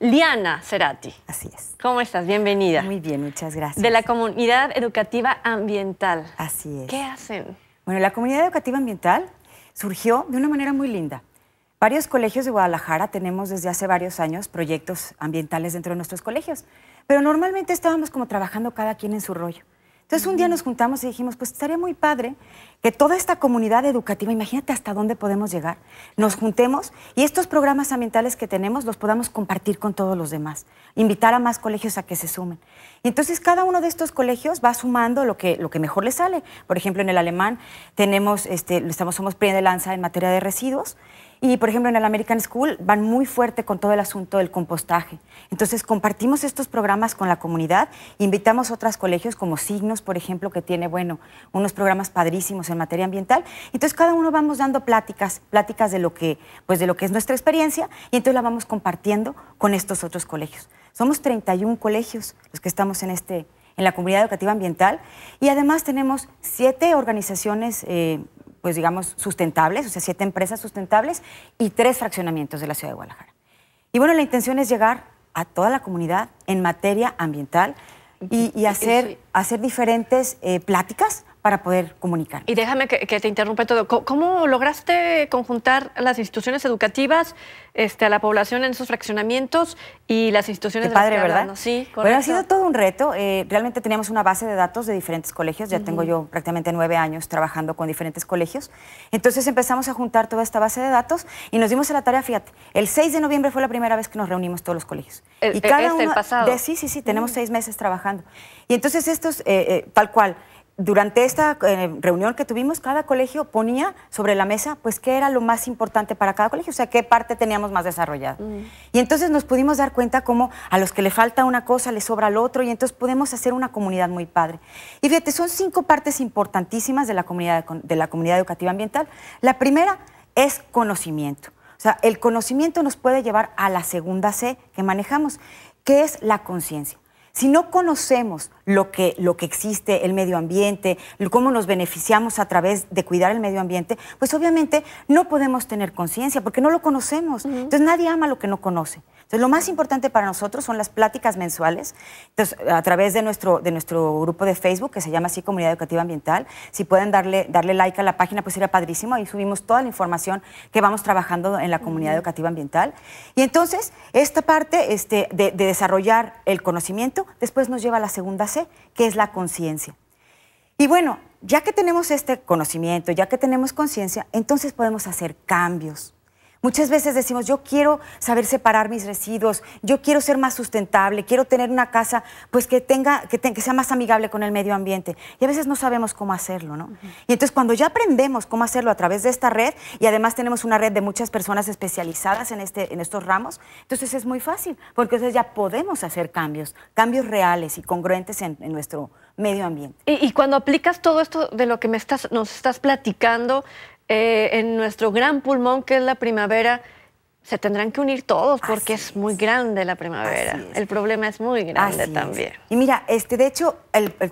Liana Cerati. Así es. ¿Cómo estás? Bienvenida. Muy bien, muchas gracias. De la comunidad educativa ambiental. Así es. ¿Qué hacen? Bueno, la comunidad educativa ambiental surgió de una manera muy linda. Varios colegios de Guadalajara tenemos desde hace varios años proyectos ambientales dentro de nuestros colegios, pero normalmente estábamos como trabajando cada quien en su rollo. Entonces un día nos juntamos y dijimos, pues estaría muy padre que toda esta comunidad educativa, imagínate hasta dónde podemos llegar, nos juntemos y estos programas ambientales que tenemos los podamos compartir con todos los demás, invitar a más colegios a que se sumen. Y entonces cada uno de estos colegios va sumando lo que, lo que mejor le sale. Por ejemplo, en el alemán tenemos, este, estamos, somos pie de lanza en materia de residuos, y, por ejemplo, en el American School van muy fuerte con todo el asunto del compostaje. Entonces, compartimos estos programas con la comunidad, invitamos a otros colegios como Signos, por ejemplo, que tiene, bueno, unos programas padrísimos en materia ambiental. Entonces, cada uno vamos dando pláticas, pláticas de lo que, pues, de lo que es nuestra experiencia y entonces la vamos compartiendo con estos otros colegios. Somos 31 colegios los que estamos en este en la comunidad educativa ambiental y además tenemos siete organizaciones eh, pues digamos, sustentables, o sea, siete empresas sustentables y tres fraccionamientos de la ciudad de Guadalajara. Y bueno, la intención es llegar a toda la comunidad en materia ambiental y, hacer, hacer diferentes eh, pláticas para poder comunicar. Y déjame que, te interrumpa todo. ¿Cómo, lograste conjuntar las instituciones educativas este, a la población en esos fraccionamientos y las instituciones Qué padre, ¿verdad? Sí, Bueno, ha sido todo un reto. Eh, realmente teníamos una base de datos de diferentes colegios. Ya tengo yo prácticamente nueve años trabajando con diferentes colegios. Entonces empezamos a juntar toda esta base de datos y nos dimos a la tarea, fíjate, el 6 de noviembre fue la primera vez que nos reunimos todos los colegios. y e, cada este, el pasado. De, sí, sí, sí, tenemos mm. seis meses trabajando. Y entonces estos, es eh, eh, tal cual, durante esta eh, reunión que tuvimos, cada colegio ponía sobre la mesa, pues, qué era lo más importante para cada colegio, o sea, qué parte teníamos más desarrollada. Mm. Y entonces nos pudimos dar cuenta cómo a los que le falta una cosa le sobra lo otro, y entonces podemos hacer una comunidad muy padre. Y fíjate, son cinco partes importantísimas de la comunidad, de la comunidad educativa ambiental. La primera es conocimiento. O sea, el conocimiento nos puede llevar a la segunda C que manejamos, que es la conciencia. Si no conocemos lo que, lo que existe, el medio ambiente, cómo nos beneficiamos a través de cuidar el medio ambiente, pues obviamente no podemos tener conciencia porque no lo conocemos. Entonces nadie ama lo que no conoce lo más importante para nosotros son las pláticas mensuales. a través de nuestro, de nuestro grupo de Facebook, que se llama así Comunidad Educativa Ambiental, si pueden darle, darle like a la página, pues sería padrísimo. Ahí subimos toda la información que vamos trabajando en la comunidad educativa ambiental. Y entonces, esta parte este, de, de desarrollar el conocimiento, después nos lleva a la segunda C, que es la conciencia. Y bueno, ya que tenemos este conocimiento, ya que tenemos conciencia, entonces podemos hacer cambios. Muchas veces decimos, yo quiero saber separar mis residuos, yo quiero ser más sustentable, quiero tener una casa pues que tenga que, sea más amigable con el medio ambiente. Y a veces no sabemos cómo hacerlo, ¿no? Y entonces cuando ya aprendemos cómo hacerlo a través de esta red y además tenemos una red de muchas personas especializadas en este en estos ramos, entonces es muy fácil, porque entonces ya podemos hacer cambios, cambios reales y congruentes en, nuestro medio ambiente. Y, y, cuando aplicas todo esto de lo que me estás, nos estás platicando, eh, en nuestro gran pulmón que es la primavera, se tendrán que unir todos porque es, muy grande la primavera. El problema es muy grande también. Y mira, este, de hecho,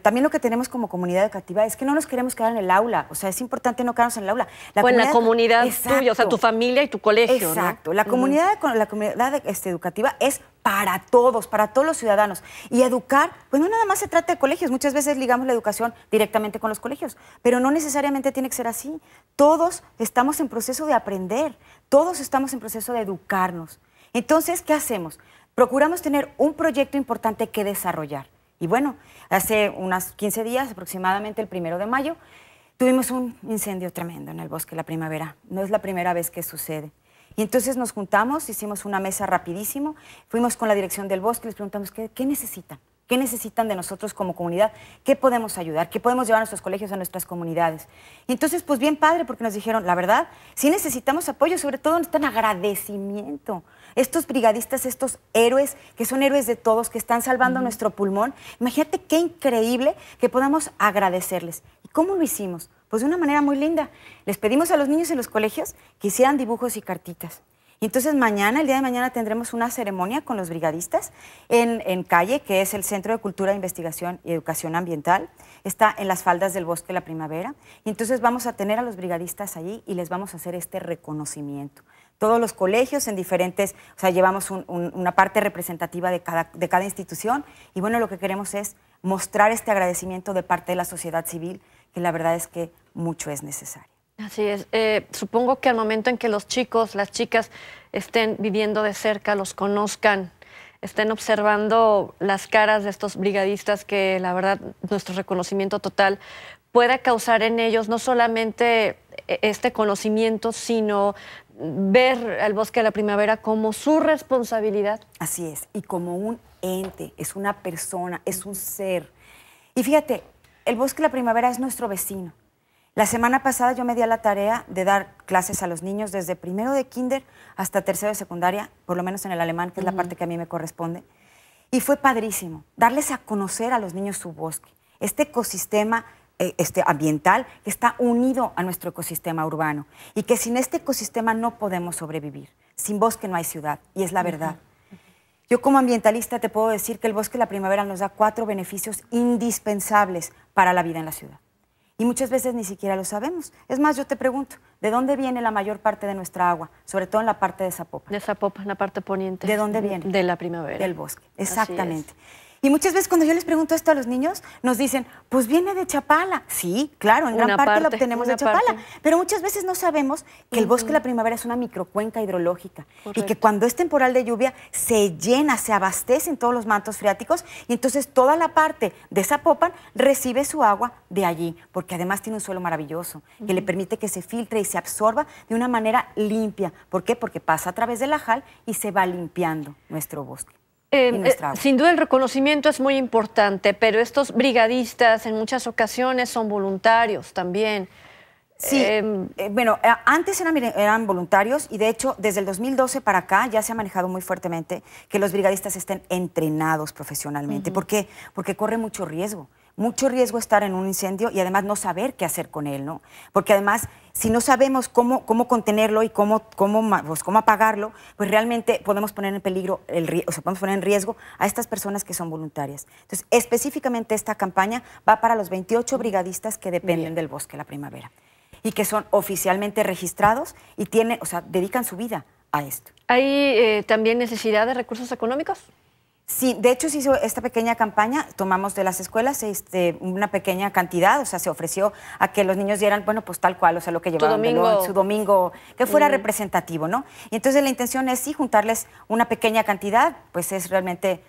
también lo que tenemos como comunidad educativa es que no nos queremos quedar en el aula. O sea, es importante no quedarnos en el aula. La o en la comunidad tuya, o sea, tu familia y tu colegio. Exacto. La comunidad, la comunidad este, educativa es para todos, para todos los ciudadanos. Y educar, pues no nada más se trata de colegios, muchas veces ligamos la educación directamente con los colegios, pero no necesariamente tiene que ser así. Todos estamos en proceso de aprender, todos estamos en proceso de educarnos. Entonces, ¿qué hacemos? Procuramos tener un proyecto importante que desarrollar. Y bueno, hace unos 15 días, aproximadamente el primero de mayo, tuvimos un incendio tremendo en el bosque la primavera. No es la primera vez que sucede. Y entonces nos juntamos, hicimos una mesa rapidísimo, fuimos con la dirección del bosque, les preguntamos qué, necesitan. ¿Qué necesitan de nosotros como comunidad? ¿Qué podemos ayudar? ¿Qué podemos llevar a nuestros colegios, a nuestras comunidades? Y entonces, pues bien padre, porque nos dijeron, la verdad, sí necesitamos apoyo, sobre todo están agradecimiento. Estos brigadistas, estos héroes, que son héroes de todos, que están salvando nuestro pulmón, imagínate qué increíble que podamos agradecerles cómo lo hicimos? Pues de una manera muy linda. Les pedimos a los niños en los colegios que hicieran dibujos y cartitas. Y entonces mañana, el día de mañana, tendremos una ceremonia con los brigadistas en, en, Calle, que es el Centro de Cultura, Investigación y Educación Ambiental. Está en las faldas del Bosque de la Primavera. Y entonces vamos a tener a los brigadistas allí y les vamos a hacer este reconocimiento. Todos los colegios en diferentes, o sea, llevamos una parte representativa de cada, de cada institución. Y bueno, lo que queremos es mostrar este agradecimiento de parte de la sociedad civil, que la verdad es que mucho es necesario. Así es. Eh, supongo que al momento en que los chicos, las chicas estén viviendo de cerca, los conozcan, estén observando las caras de estos brigadistas que la verdad nuestro reconocimiento total pueda causar en ellos no solamente e-, este conocimiento, sino ver al bosque de la primavera como su responsabilidad. Así es, y como un ente, es una persona, es un ser. Y fíjate, el bosque de la primavera es nuestro vecino. La semana pasada yo me di a la tarea de dar clases a los niños desde primero de kinder hasta tercero de secundaria, por lo menos en el alemán, que es la parte que a mí me corresponde. Y fue padrísimo darles a conocer a los niños su bosque, este ecosistema eh, este, ambiental que está unido a nuestro ecosistema urbano y que sin este ecosistema no podemos sobrevivir. Sin bosque no hay ciudad, y es la verdad. Yo como ambientalista te puedo decir que el bosque de la primavera nos da cuatro beneficios indispensables para la vida en la ciudad. Y muchas veces ni siquiera lo sabemos. Es más, yo te pregunto, ¿de dónde viene la mayor parte de nuestra agua? Sobre todo en la parte de Zapopan. De Zapopan, la parte poniente. ¿De dónde viene? De la primavera. Del bosque, exactamente. Y muchas veces cuando yo les pregunto esto a los niños, nos dicen, pues viene de Chapala. Sí, claro, en gran parte, lo obtenemos de Chapala. Pero muchas veces no sabemos que el bosque de la primavera es una microcuenca hidrológica y que cuando es temporal de lluvia se llena, se abastecen todos los mantos freáticos y entonces toda la parte de esa popa recibe su agua de allí, porque además tiene un suelo maravilloso que le permite que se filtre y se absorba de una manera limpia. ¿Por qué? Porque pasa a través del ajal y se va limpiando nuestro bosque. Eh, sin duda el reconocimiento es muy importante, pero estos brigadistas en muchas ocasiones son voluntarios también. Sí, em, eh, bueno, eh, antes eran, voluntarios y de hecho desde el 2012 para acá ya se ha manejado muy fuertemente que los brigadistas estén entrenados profesionalmente. ¿Por qué? Porque corre mucho riesgo mucho riesgo estar en un incendio y además no saber qué hacer con él, ¿no? Porque además, si no sabemos cómo, cómo contenerlo y cómo, cómo, pues, cómo apagarlo, pues realmente podemos poner en peligro, el, o sea, podemos poner en riesgo a estas personas que son voluntarias. Entonces, específicamente esta campaña va para los 28 brigadistas que dependen del bosque la primavera y que son oficialmente registrados y tienen, o dedican su vida a esto. ¿Hay eh, también necesidad de recursos económicos? Sí, de hecho se hizo esta pequeña campaña, tomamos de las escuelas este, una pequeña cantidad, o sea, se ofreció a que los niños dieran, bueno, pues tal cual, o sea, lo que llevaban su domingo, que fuera representativo, ¿no? Y entonces la intención es sí juntarles una pequeña cantidad, pues es realmente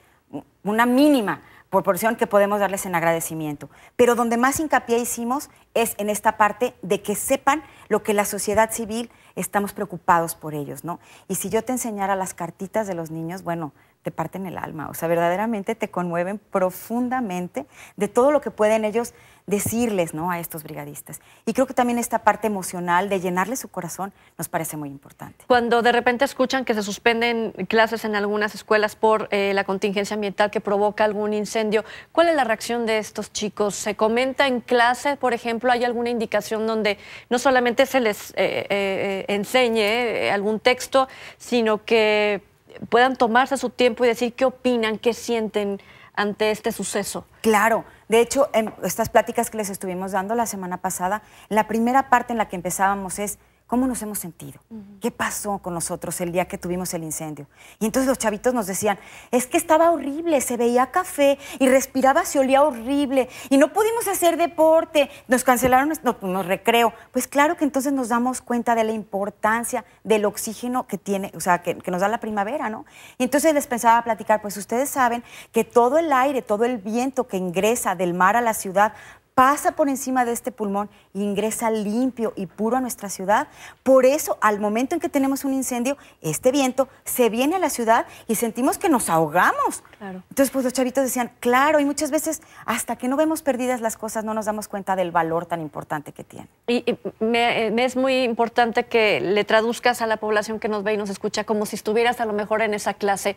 una mínima proporción que podemos darles en agradecimiento. Pero donde más hincapié hicimos es en esta parte de que sepan lo que la sociedad civil estamos preocupados por ellos, ¿no? Y si yo te enseñara las cartitas de los niños, bueno, te parten el alma, o sea, verdaderamente te conmueven profundamente de todo lo que pueden ellos decirles ¿no? a estos brigadistas. Y creo que también esta parte emocional de llenarle su corazón nos parece muy importante. Cuando de repente escuchan que se suspenden clases en algunas escuelas por eh, la contingencia ambiental que provoca algún incendio, ¿cuál es la reacción de estos chicos? ¿Se comenta en clase, por ejemplo, hay alguna indicación donde no solamente se les eh, eh, enseñe algún texto, sino que puedan tomarse su tiempo y decir qué opinan, qué sienten ante este suceso. Claro, de hecho, en estas pláticas que les estuvimos dando la semana pasada, la primera parte en la que empezábamos es ¿Cómo nos hemos sentido? ¿Qué pasó con nosotros el día que tuvimos el incendio? Y entonces los chavitos nos decían, es que estaba horrible, se veía café y respiraba, se olía horrible y no pudimos hacer deporte, nos cancelaron no, pues, nos recreo. Pues claro que entonces nos damos cuenta de la importancia del oxígeno que tiene, o sea, que nos da la primavera, ¿no? Y entonces les pensaba platicar, pues ustedes saben que todo el aire, todo el viento que ingresa del mar a la ciudad pasa por encima de este pulmón ingresa limpio y puro a nuestra ciudad. Por eso, al momento en que tenemos un incendio, este viento se viene a la ciudad y sentimos que nos ahogamos. Claro. Entonces, pues los chavitos decían, claro, y muchas veces hasta que no vemos perdidas las cosas no nos damos cuenta del valor tan importante que tiene. Y, me, es muy importante que le traduzcas a la población que nos ve y nos escucha como si estuvieras a lo mejor en esa clase.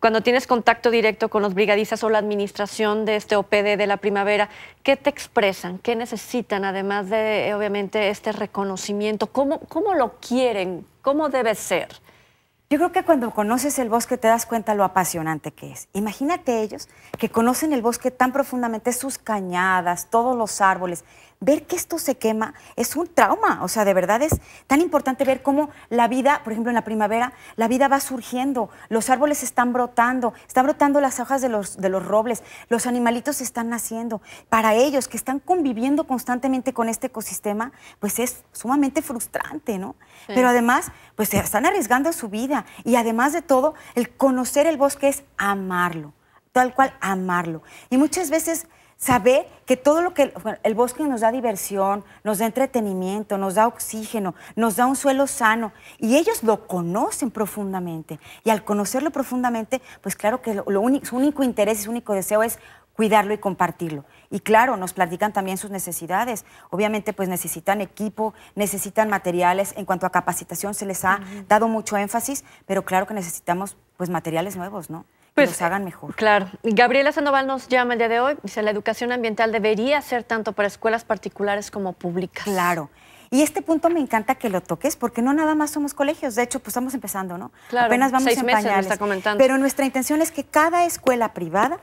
Cuando tienes contacto directo con los brigadistas o la administración de este OPD de la primavera, ¿qué te explica? expresan? ¿Qué necesitan, además de, obviamente, este reconocimiento? ¿Cómo, cómo lo quieren? ¿Cómo debe ser? Yo creo que cuando conoces el bosque te das cuenta lo apasionante que es. Imagínate ellos que conocen el bosque tan profundamente, sus cañadas, todos los árboles, ver que esto se quema es un trauma. O sea, de verdad es tan importante ver cómo la vida, por ejemplo, en la primavera, la vida va surgiendo, los árboles están brotando, están brotando las hojas de los, de los robles, los animalitos están naciendo. Para ellos que están conviviendo constantemente con este ecosistema, pues es sumamente frustrante, ¿no? Pero además, pues se están arriesgando su vida. Y además de todo, el conocer el bosque es amarlo tal cual amarlo. Y muchas veces saber que todo lo que el bosque nos da diversión, nos da entretenimiento, nos da oxígeno, nos da un suelo sano y ellos lo conocen profundamente y al conocerlo profundamente, pues claro que lo, único, su único interés y su único deseo es cuidarlo y compartirlo. Y claro, nos platican también sus necesidades. Obviamente, pues necesitan equipo, necesitan materiales. En cuanto a capacitación se les ha dado mucho énfasis, pero claro que necesitamos pues materiales nuevos, ¿no? pues, los hagan mejor. Claro. Gabriela Sandoval nos llama el día de hoy. Dice, la educación ambiental debería ser tanto para escuelas particulares como públicas. Claro. Y este punto me encanta que lo toques porque no nada más somos colegios, de hecho, pues estamos empezando, ¿no? Claro, Apenas vamos seis en meses Está comentando. Pero nuestra intención es que cada escuela privada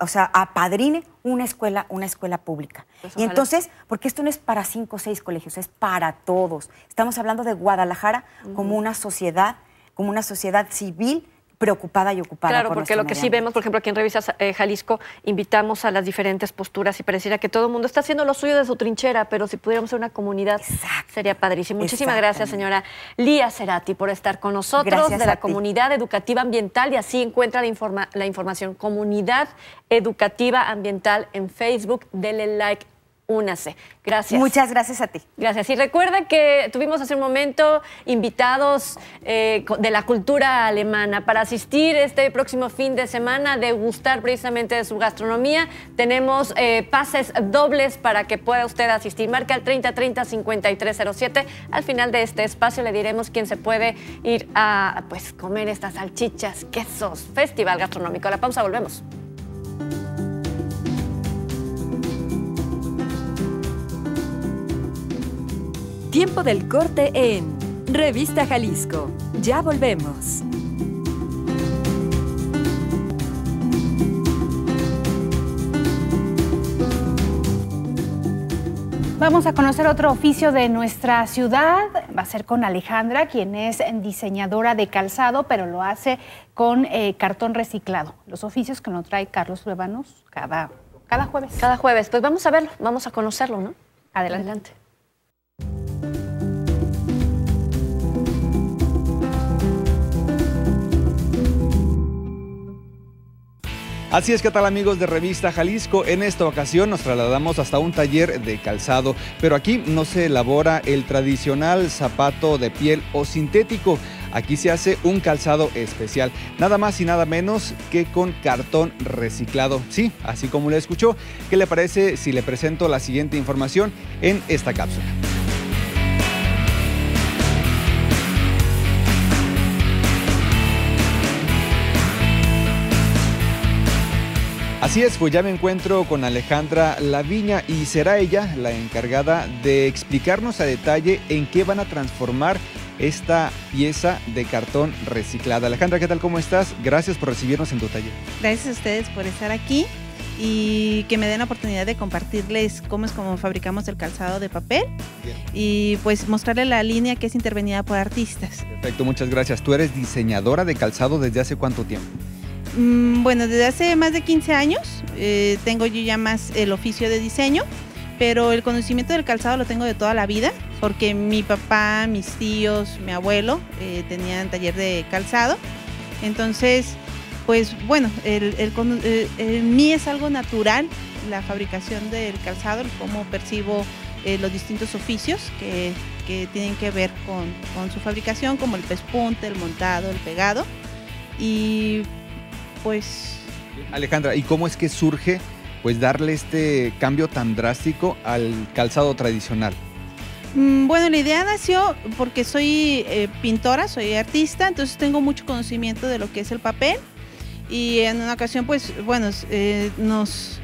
o sea, apadrine una escuela, una escuela pública. Pues, y entonces, porque esto no es para cinco o seis colegios, es para todos. Estamos hablando de Guadalajara como una sociedad, como una sociedad civil preocupada y ocupada. Claro, porque lo que sí vemos, por ejemplo, aquí en Revisas eh, Jalisco, invitamos a las diferentes posturas y pareciera que todo el mundo está haciendo lo suyo de su trinchera, pero si pudiéramos ser una comunidad sería padrísimo. Muchísimas gracias, señora Lía Cerati, por estar con nosotros de la comunidad educativa ambiental y así encuentra la, la información. Comunidad Educativa Ambiental en Facebook. Dele like únase. Gracias. Muchas gracias a ti. Gracias. Y recuerda que tuvimos hace un momento invitados eh, de la cultura alemana para asistir este próximo fin de semana, degustar precisamente de su gastronomía. Tenemos eh, pases dobles para que pueda usted asistir. Marca al 3030-5307. Al final de este espacio le diremos quién se puede ir a pues, comer estas salchichas, quesos, festival gastronómico. la pausa, volvemos. Tiempo del corte en Revista Jalisco. Ya volvemos. Vamos a conocer otro oficio de nuestra ciudad. Va a ser con Alejandra, quien es diseñadora de calzado, pero lo hace con eh, cartón reciclado. Los oficios que nos trae Carlos Luevanos cada, cada jueves. Cada jueves. Pues vamos a verlo, vamos a conocerlo, ¿no? Adelante. Adelante. Así es que tal amigos de Revista Jalisco, en esta ocasión nos trasladamos hasta un taller de calzado, pero aquí no se elabora el tradicional zapato de piel o sintético. Aquí se hace un calzado especial, nada más y nada menos que con cartón reciclado. Sí, así como le escuchó, ¿qué le parece si le presento la siguiente información en esta cápsula? Así es, pues ya me encuentro con Alejandra Laviña y será ella la encargada de explicarnos a detalle en qué van a transformar esta pieza de cartón reciclada. Alejandra, ¿qué tal? ¿Cómo estás? Gracias por recibirnos en tu taller. Gracias a ustedes por estar aquí y que me den la oportunidad de compartirles cómo es como fabricamos el calzado de papel y pues mostrarles la línea que es intervenida por artistas. Perfecto, muchas gracias. Tú eres diseñadora de calzado desde hace cuánto tiempo? Mm, bueno, desde hace más de 15 años eh, tengo yo ya más el oficio de diseño, pero el conocimiento del calzado lo tengo de toda la vida, porque mi papá, mis tíos, mi abuelo eh, tenían taller de calzado. Entonces, pues bueno, el, eh, en mí es algo natural la fabricación del calzado, cómo percibo los distintos oficios que, tienen que ver con, con su fabricación, como el pespunte, el montado, el pegado. Y pues. Alejandra, ¿y cómo es que surge pues darle este cambio tan drástico al calzado tradicional? Mm, bueno, la idea nació porque soy eh, pintora, soy artista, entonces tengo mucho conocimiento de lo que es el papel y en una ocasión pues bueno, eh, nos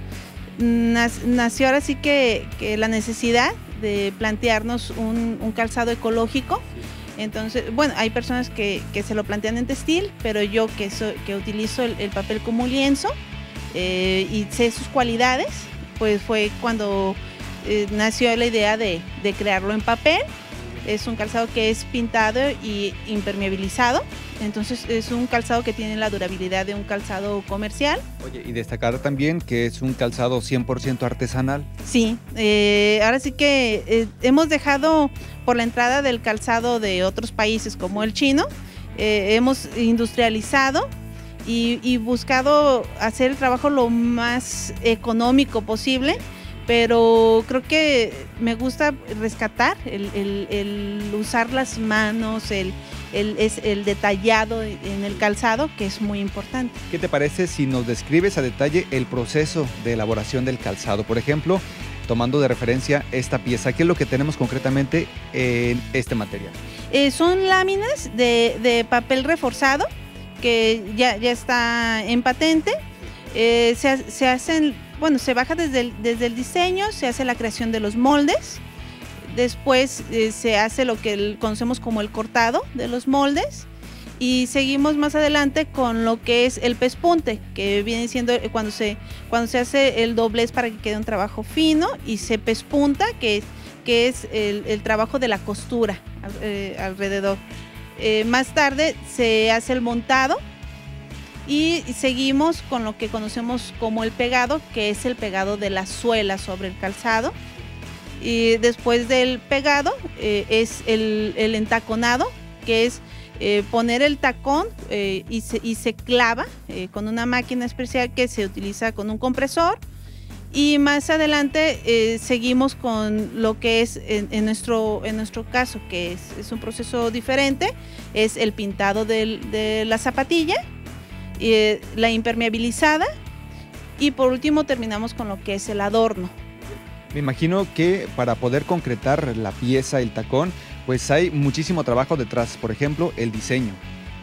nació ahora sí que, la necesidad de plantearnos un, calzado ecológico. Entonces, bueno, hay personas que, se lo plantean en textil, pero yo que, utilizo el, papel como lienzo eh, y sé sus cualidades, pues fue cuando eh, nació la idea de, de crearlo en papel. Es un calzado que es pintado e impermeabilizado. Entonces es un calzado que tiene la durabilidad de un calzado comercial. Oye, y destacar también que es un calzado 100% artesanal. Sí, eh, ahora sí que eh, hemos dejado por la entrada del calzado de otros países como el chino, eh, hemos industrializado y, buscado hacer el trabajo lo más económico posible pero creo que me gusta rescatar el, el, usar las manos, el, el, es el detallado en el calzado, que es muy importante. ¿Qué te parece si nos describes a detalle el proceso de elaboración del calzado? Por ejemplo, tomando de referencia esta pieza, ¿qué es lo que tenemos concretamente en este material? Eh, son láminas de, papel reforzado que ya, está en patente. Eh, se, hacen, bueno, se baja desde desde el diseño, se hace la creación de los moldes Después eh, se hace lo que conocemos como el cortado de los moldes. Y seguimos más adelante con lo que es el pespunte, que viene siendo eh, cuando se, cuando se hace el doblez para que quede un trabajo fino y se pespunta, que, que es el, trabajo de la costura eh, alrededor. más tarde se hace el montado y seguimos con lo que conocemos como el pegado, que es el pegado de la suela sobre el calzado. Y después del pegado eh, es el, el, entaconado, que es eh, poner el tacón eh, y, se, y, se, clava con una máquina especial que se utiliza con un compresor. Y más adelante seguimos con lo que es en, nuestro, en nuestro caso, que es, es un proceso diferente, es el pintado de la zapatilla, la impermeabilizada y por último terminamos con lo que es el adorno. Me imagino que para poder concretar la pieza, el tacón, pues hay muchísimo trabajo detrás, por ejemplo, el diseño.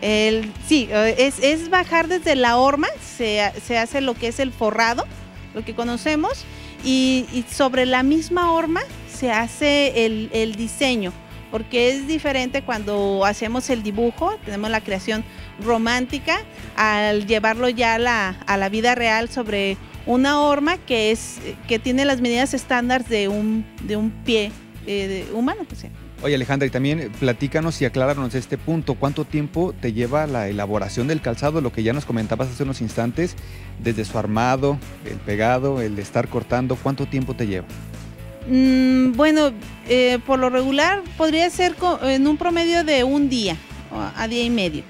El, sí, eh, es, bajar desde la horma, se, hace lo que es el forrado, lo que conocemos, y, sobre la misma horma se hace el, diseño porque es diferente cuando hacemos el dibujo, tenemos la creación romántica, al llevarlo ya a la, a la vida real sobre una horma que es que tiene las medidas estándar de un, de un pie eh, humano. Pues, Oye Alejandra, y también eh, platícanos y acláranos este punto. ¿Cuánto tiempo te lleva la elaboración del calzado? Lo que ya nos comentabas hace unos instantes, desde su armado, el pegado, el estar cortando, ¿cuánto tiempo te lleva? Mm, bueno, eh, por lo regular podría ser en un promedio de un día a día y medio,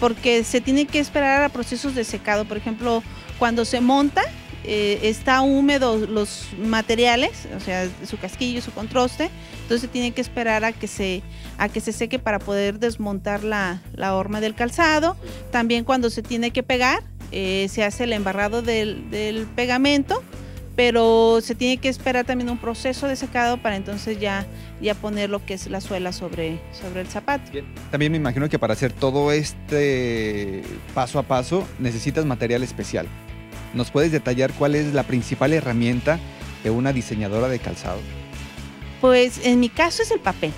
porque se tiene que esperar a procesos de secado. Por ejemplo, cuando se monta, eh, está húmedo los materiales, o sea, su casquillo, su contraste, entonces tiene que esperar a que se, a que se seque para poder desmontar la, la horma del calzado. También cuando se tiene que pegar, eh, se hace el embarrado del, pegamento pero se tiene que esperar también un proceso de secado para entonces ya, ya poner lo que es la suela sobre, sobre el zapato. También me imagino que para hacer todo este paso a paso necesitas material especial. ¿Nos puedes detallar cuál es la principal herramienta de una diseñadora de calzado? Pues en mi caso es el papel.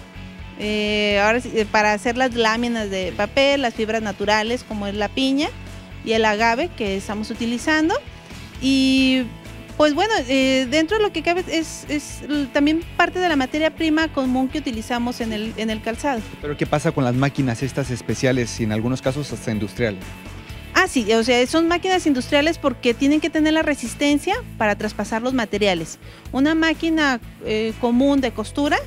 Eh, ahora eh, para hacer las láminas de papel, las fibras naturales como es la piña y el agave que estamos utilizando. Y pues bueno, eh, dentro de lo que cabe es, también parte de la materia prima común que utilizamos en el, en el calzado. Pero ¿qué pasa con las máquinas estas especiales y en algunos casos hasta industriales? sí, o sea, son máquinas industriales porque tienen que tener la resistencia para traspasar los materiales. Una máquina eh, común de costura,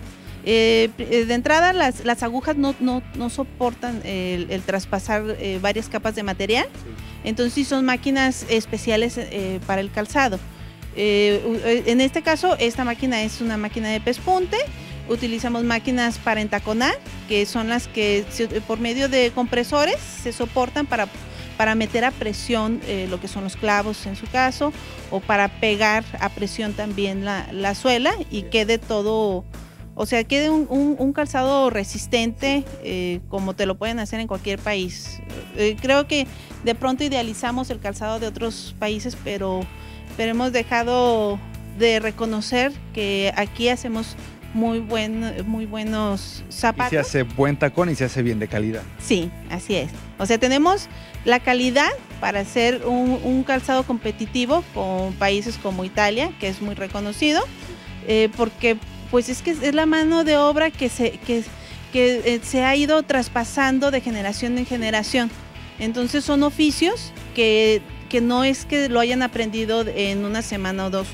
eh, eh, de entrada las, las agujas no, no, no soportan el, traspasar varias capas de material, entonces sí son máquinas especiales para el calzado. en este caso, esta máquina es una máquina de pespunte, utilizamos máquinas para entaconar, que son las que por medio de compresores se soportan para para meter a presión eh, lo que son los clavos en su caso, o para pegar a presión también la, suela y quede todo, o sea, quede un, calzado resistente eh, como te lo pueden hacer en cualquier país. Eh, creo que de pronto idealizamos el calzado de otros países, pero, pero hemos dejado de reconocer que aquí hacemos muy, buen, muy buenos zapatos. Y se hace buen tacón y se hace bien de calidad. Sí, así es. O sea, tenemos la calidad para hacer un, calzado competitivo con países como Italia, que es muy reconocido, eh, porque pues es que es la mano de obra que eh, se, ha ido traspasando de generación en generación. Entonces son oficios que, que no es que lo hayan aprendido en una semana o dos,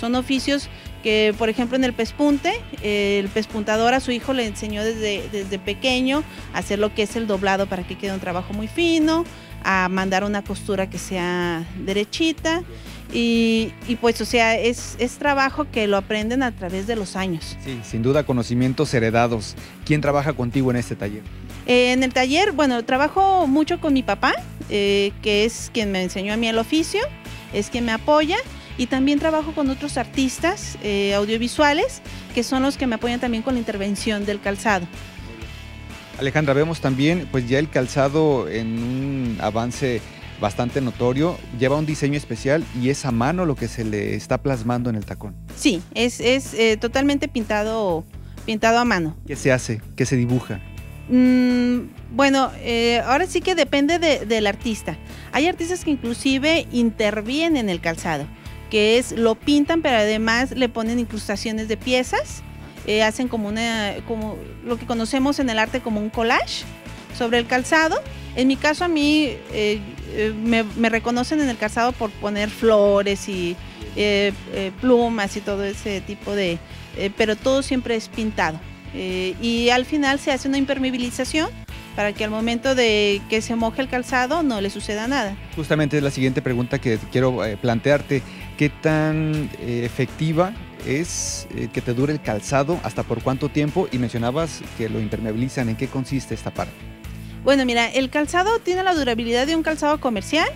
son oficios que por ejemplo en el pespunte, eh, el pespuntador a su hijo le enseñó desde, desde pequeño a hacer lo que es el doblado para que quede un trabajo muy fino, a mandar una costura que sea derechita. Y, pues, o sea, es, es, trabajo que lo aprenden a través de los años. Sí, sin duda, conocimientos heredados. ¿Quién trabaja contigo en este taller? Eh, en el taller, bueno, trabajo mucho con mi papá, eh, que es quien me enseñó a mí el oficio, es quien me apoya. Y también trabajo con otros artistas eh, audiovisuales, que son los que me apoyan también con la intervención del calzado. Alejandra, vemos también pues ya el calzado en un avance bastante notorio, lleva un diseño especial y es a mano lo que se le está plasmando en el tacón. Sí, es, eh, totalmente pintado, pintado a mano. ¿Qué se hace? ¿Qué se dibuja? Mm, bueno, eh, ahora sí que depende del artista. Hay artistas que inclusive intervienen en el calzado, que es lo pintan, pero además le ponen incrustaciones de piezas eh, hacen como una, como lo que conocemos en el arte como un collage sobre el calzado. En mi caso a mí eh, eh, me, reconocen en el calzado por poner flores y plumas y todo ese tipo de, pero todo siempre es pintado. y al final se hace una impermeabilización para que al momento de que se moje el calzado no le suceda nada. Justamente es la siguiente pregunta que quiero eh, plantearte. ¿Qué tan eh, efectiva es eh, que te dure el calzado? ¿Hasta por cuánto tiempo? Y mencionabas que lo impermeabilizan. ¿En qué consiste esta parte? Bueno, mira, el calzado tiene la durabilidad de un calzado comercial.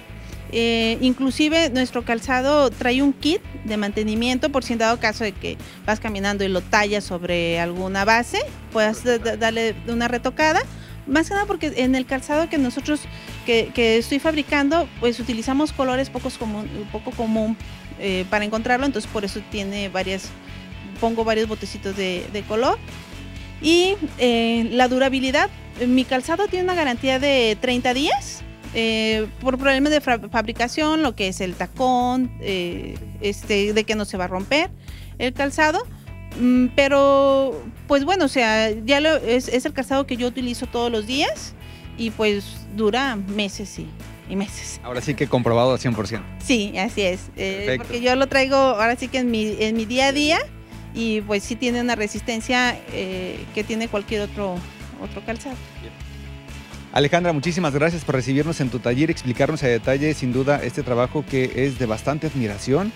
inclusive nuestro calzado trae un kit de mantenimiento por si en dado caso de que vas caminando y lo tallas sobre alguna base, puedas darle una retocada más que nada porque en el calzado que nosotros, que, estoy fabricando, pues utilizamos colores pocos poco común eh, para encontrarlo, entonces por eso tiene varias, pongo varios botecitos de, color. Y eh, la durabilidad, mi calzado tiene una garantía de 30 días. Eh, por problemas de fabricación, lo que es el tacón, este, de que no se va a romper el calzado. Mm, pero, pues bueno, o sea, ya es, el calzado que yo utilizo todos los días y pues dura meses y, meses. Ahora sí que comprobado al 100%. Sí, así es. Eh, porque yo lo traigo ahora sí que en mi, en mi día a día y pues sí tiene una resistencia eh, que tiene cualquier otro, otro calzado. Alejandra, muchísimas gracias por recibirnos en tu taller, explicarnos a detalle sin duda este trabajo que es de bastante admiración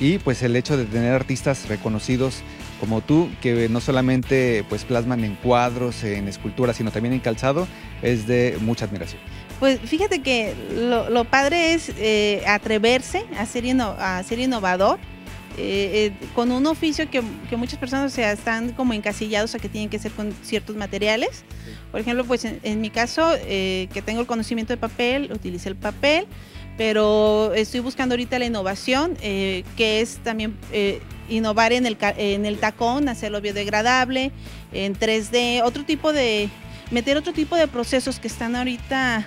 y pues el hecho de tener artistas reconocidos como tú, que no solamente pues plasman en cuadros, en esculturas, sino también en calzado, es de mucha admiración. Pues fíjate que lo, padre es eh, atreverse a ser, innovador. Eh, eh, con un oficio que, muchas personas o están como encasillados a que tienen que ser con ciertos materiales. Por ejemplo, pues en, en mi caso, que tengo el conocimiento de papel, utilicé el papel, pero estoy buscando ahorita la innovación, que es también innovar en el, en el tacón, hacerlo biodegradable, en 3D, otro tipo de, meter otro tipo de procesos que están ahorita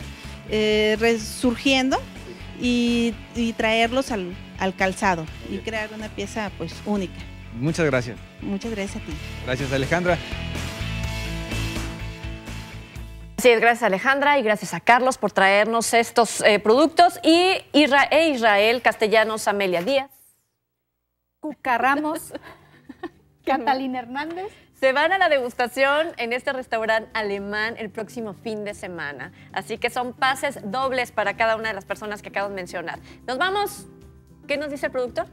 eh, resurgiendo y, traerlos al, calzado y crear una pieza pues única. Muchas gracias. Muchas gracias a ti. Gracias Alejandra. Sí, gracias Alejandra y gracias a Carlos por traernos estos eh, productos y e Israel Castellanos Amelia Díaz. Carramos, Catalina Hernández. Se van a la degustación en este restaurante alemán el próximo fin de semana. Así que son pases dobles para cada una de las personas que acabo de mencionar. Nos vamos. ¿Qué nos dice el productor?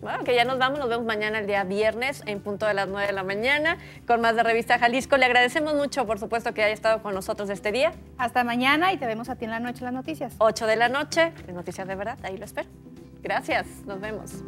Bueno, que ya nos vamos, nos vemos mañana el día viernes en punto de las 9 de la mañana con más de Revista Jalisco. Le agradecemos mucho, por supuesto, que haya estado con nosotros este día. Hasta mañana y te vemos a ti en la noche en las noticias. 8 de la noche, en Noticias de Verdad, ahí lo espero. Gracias, nos vemos.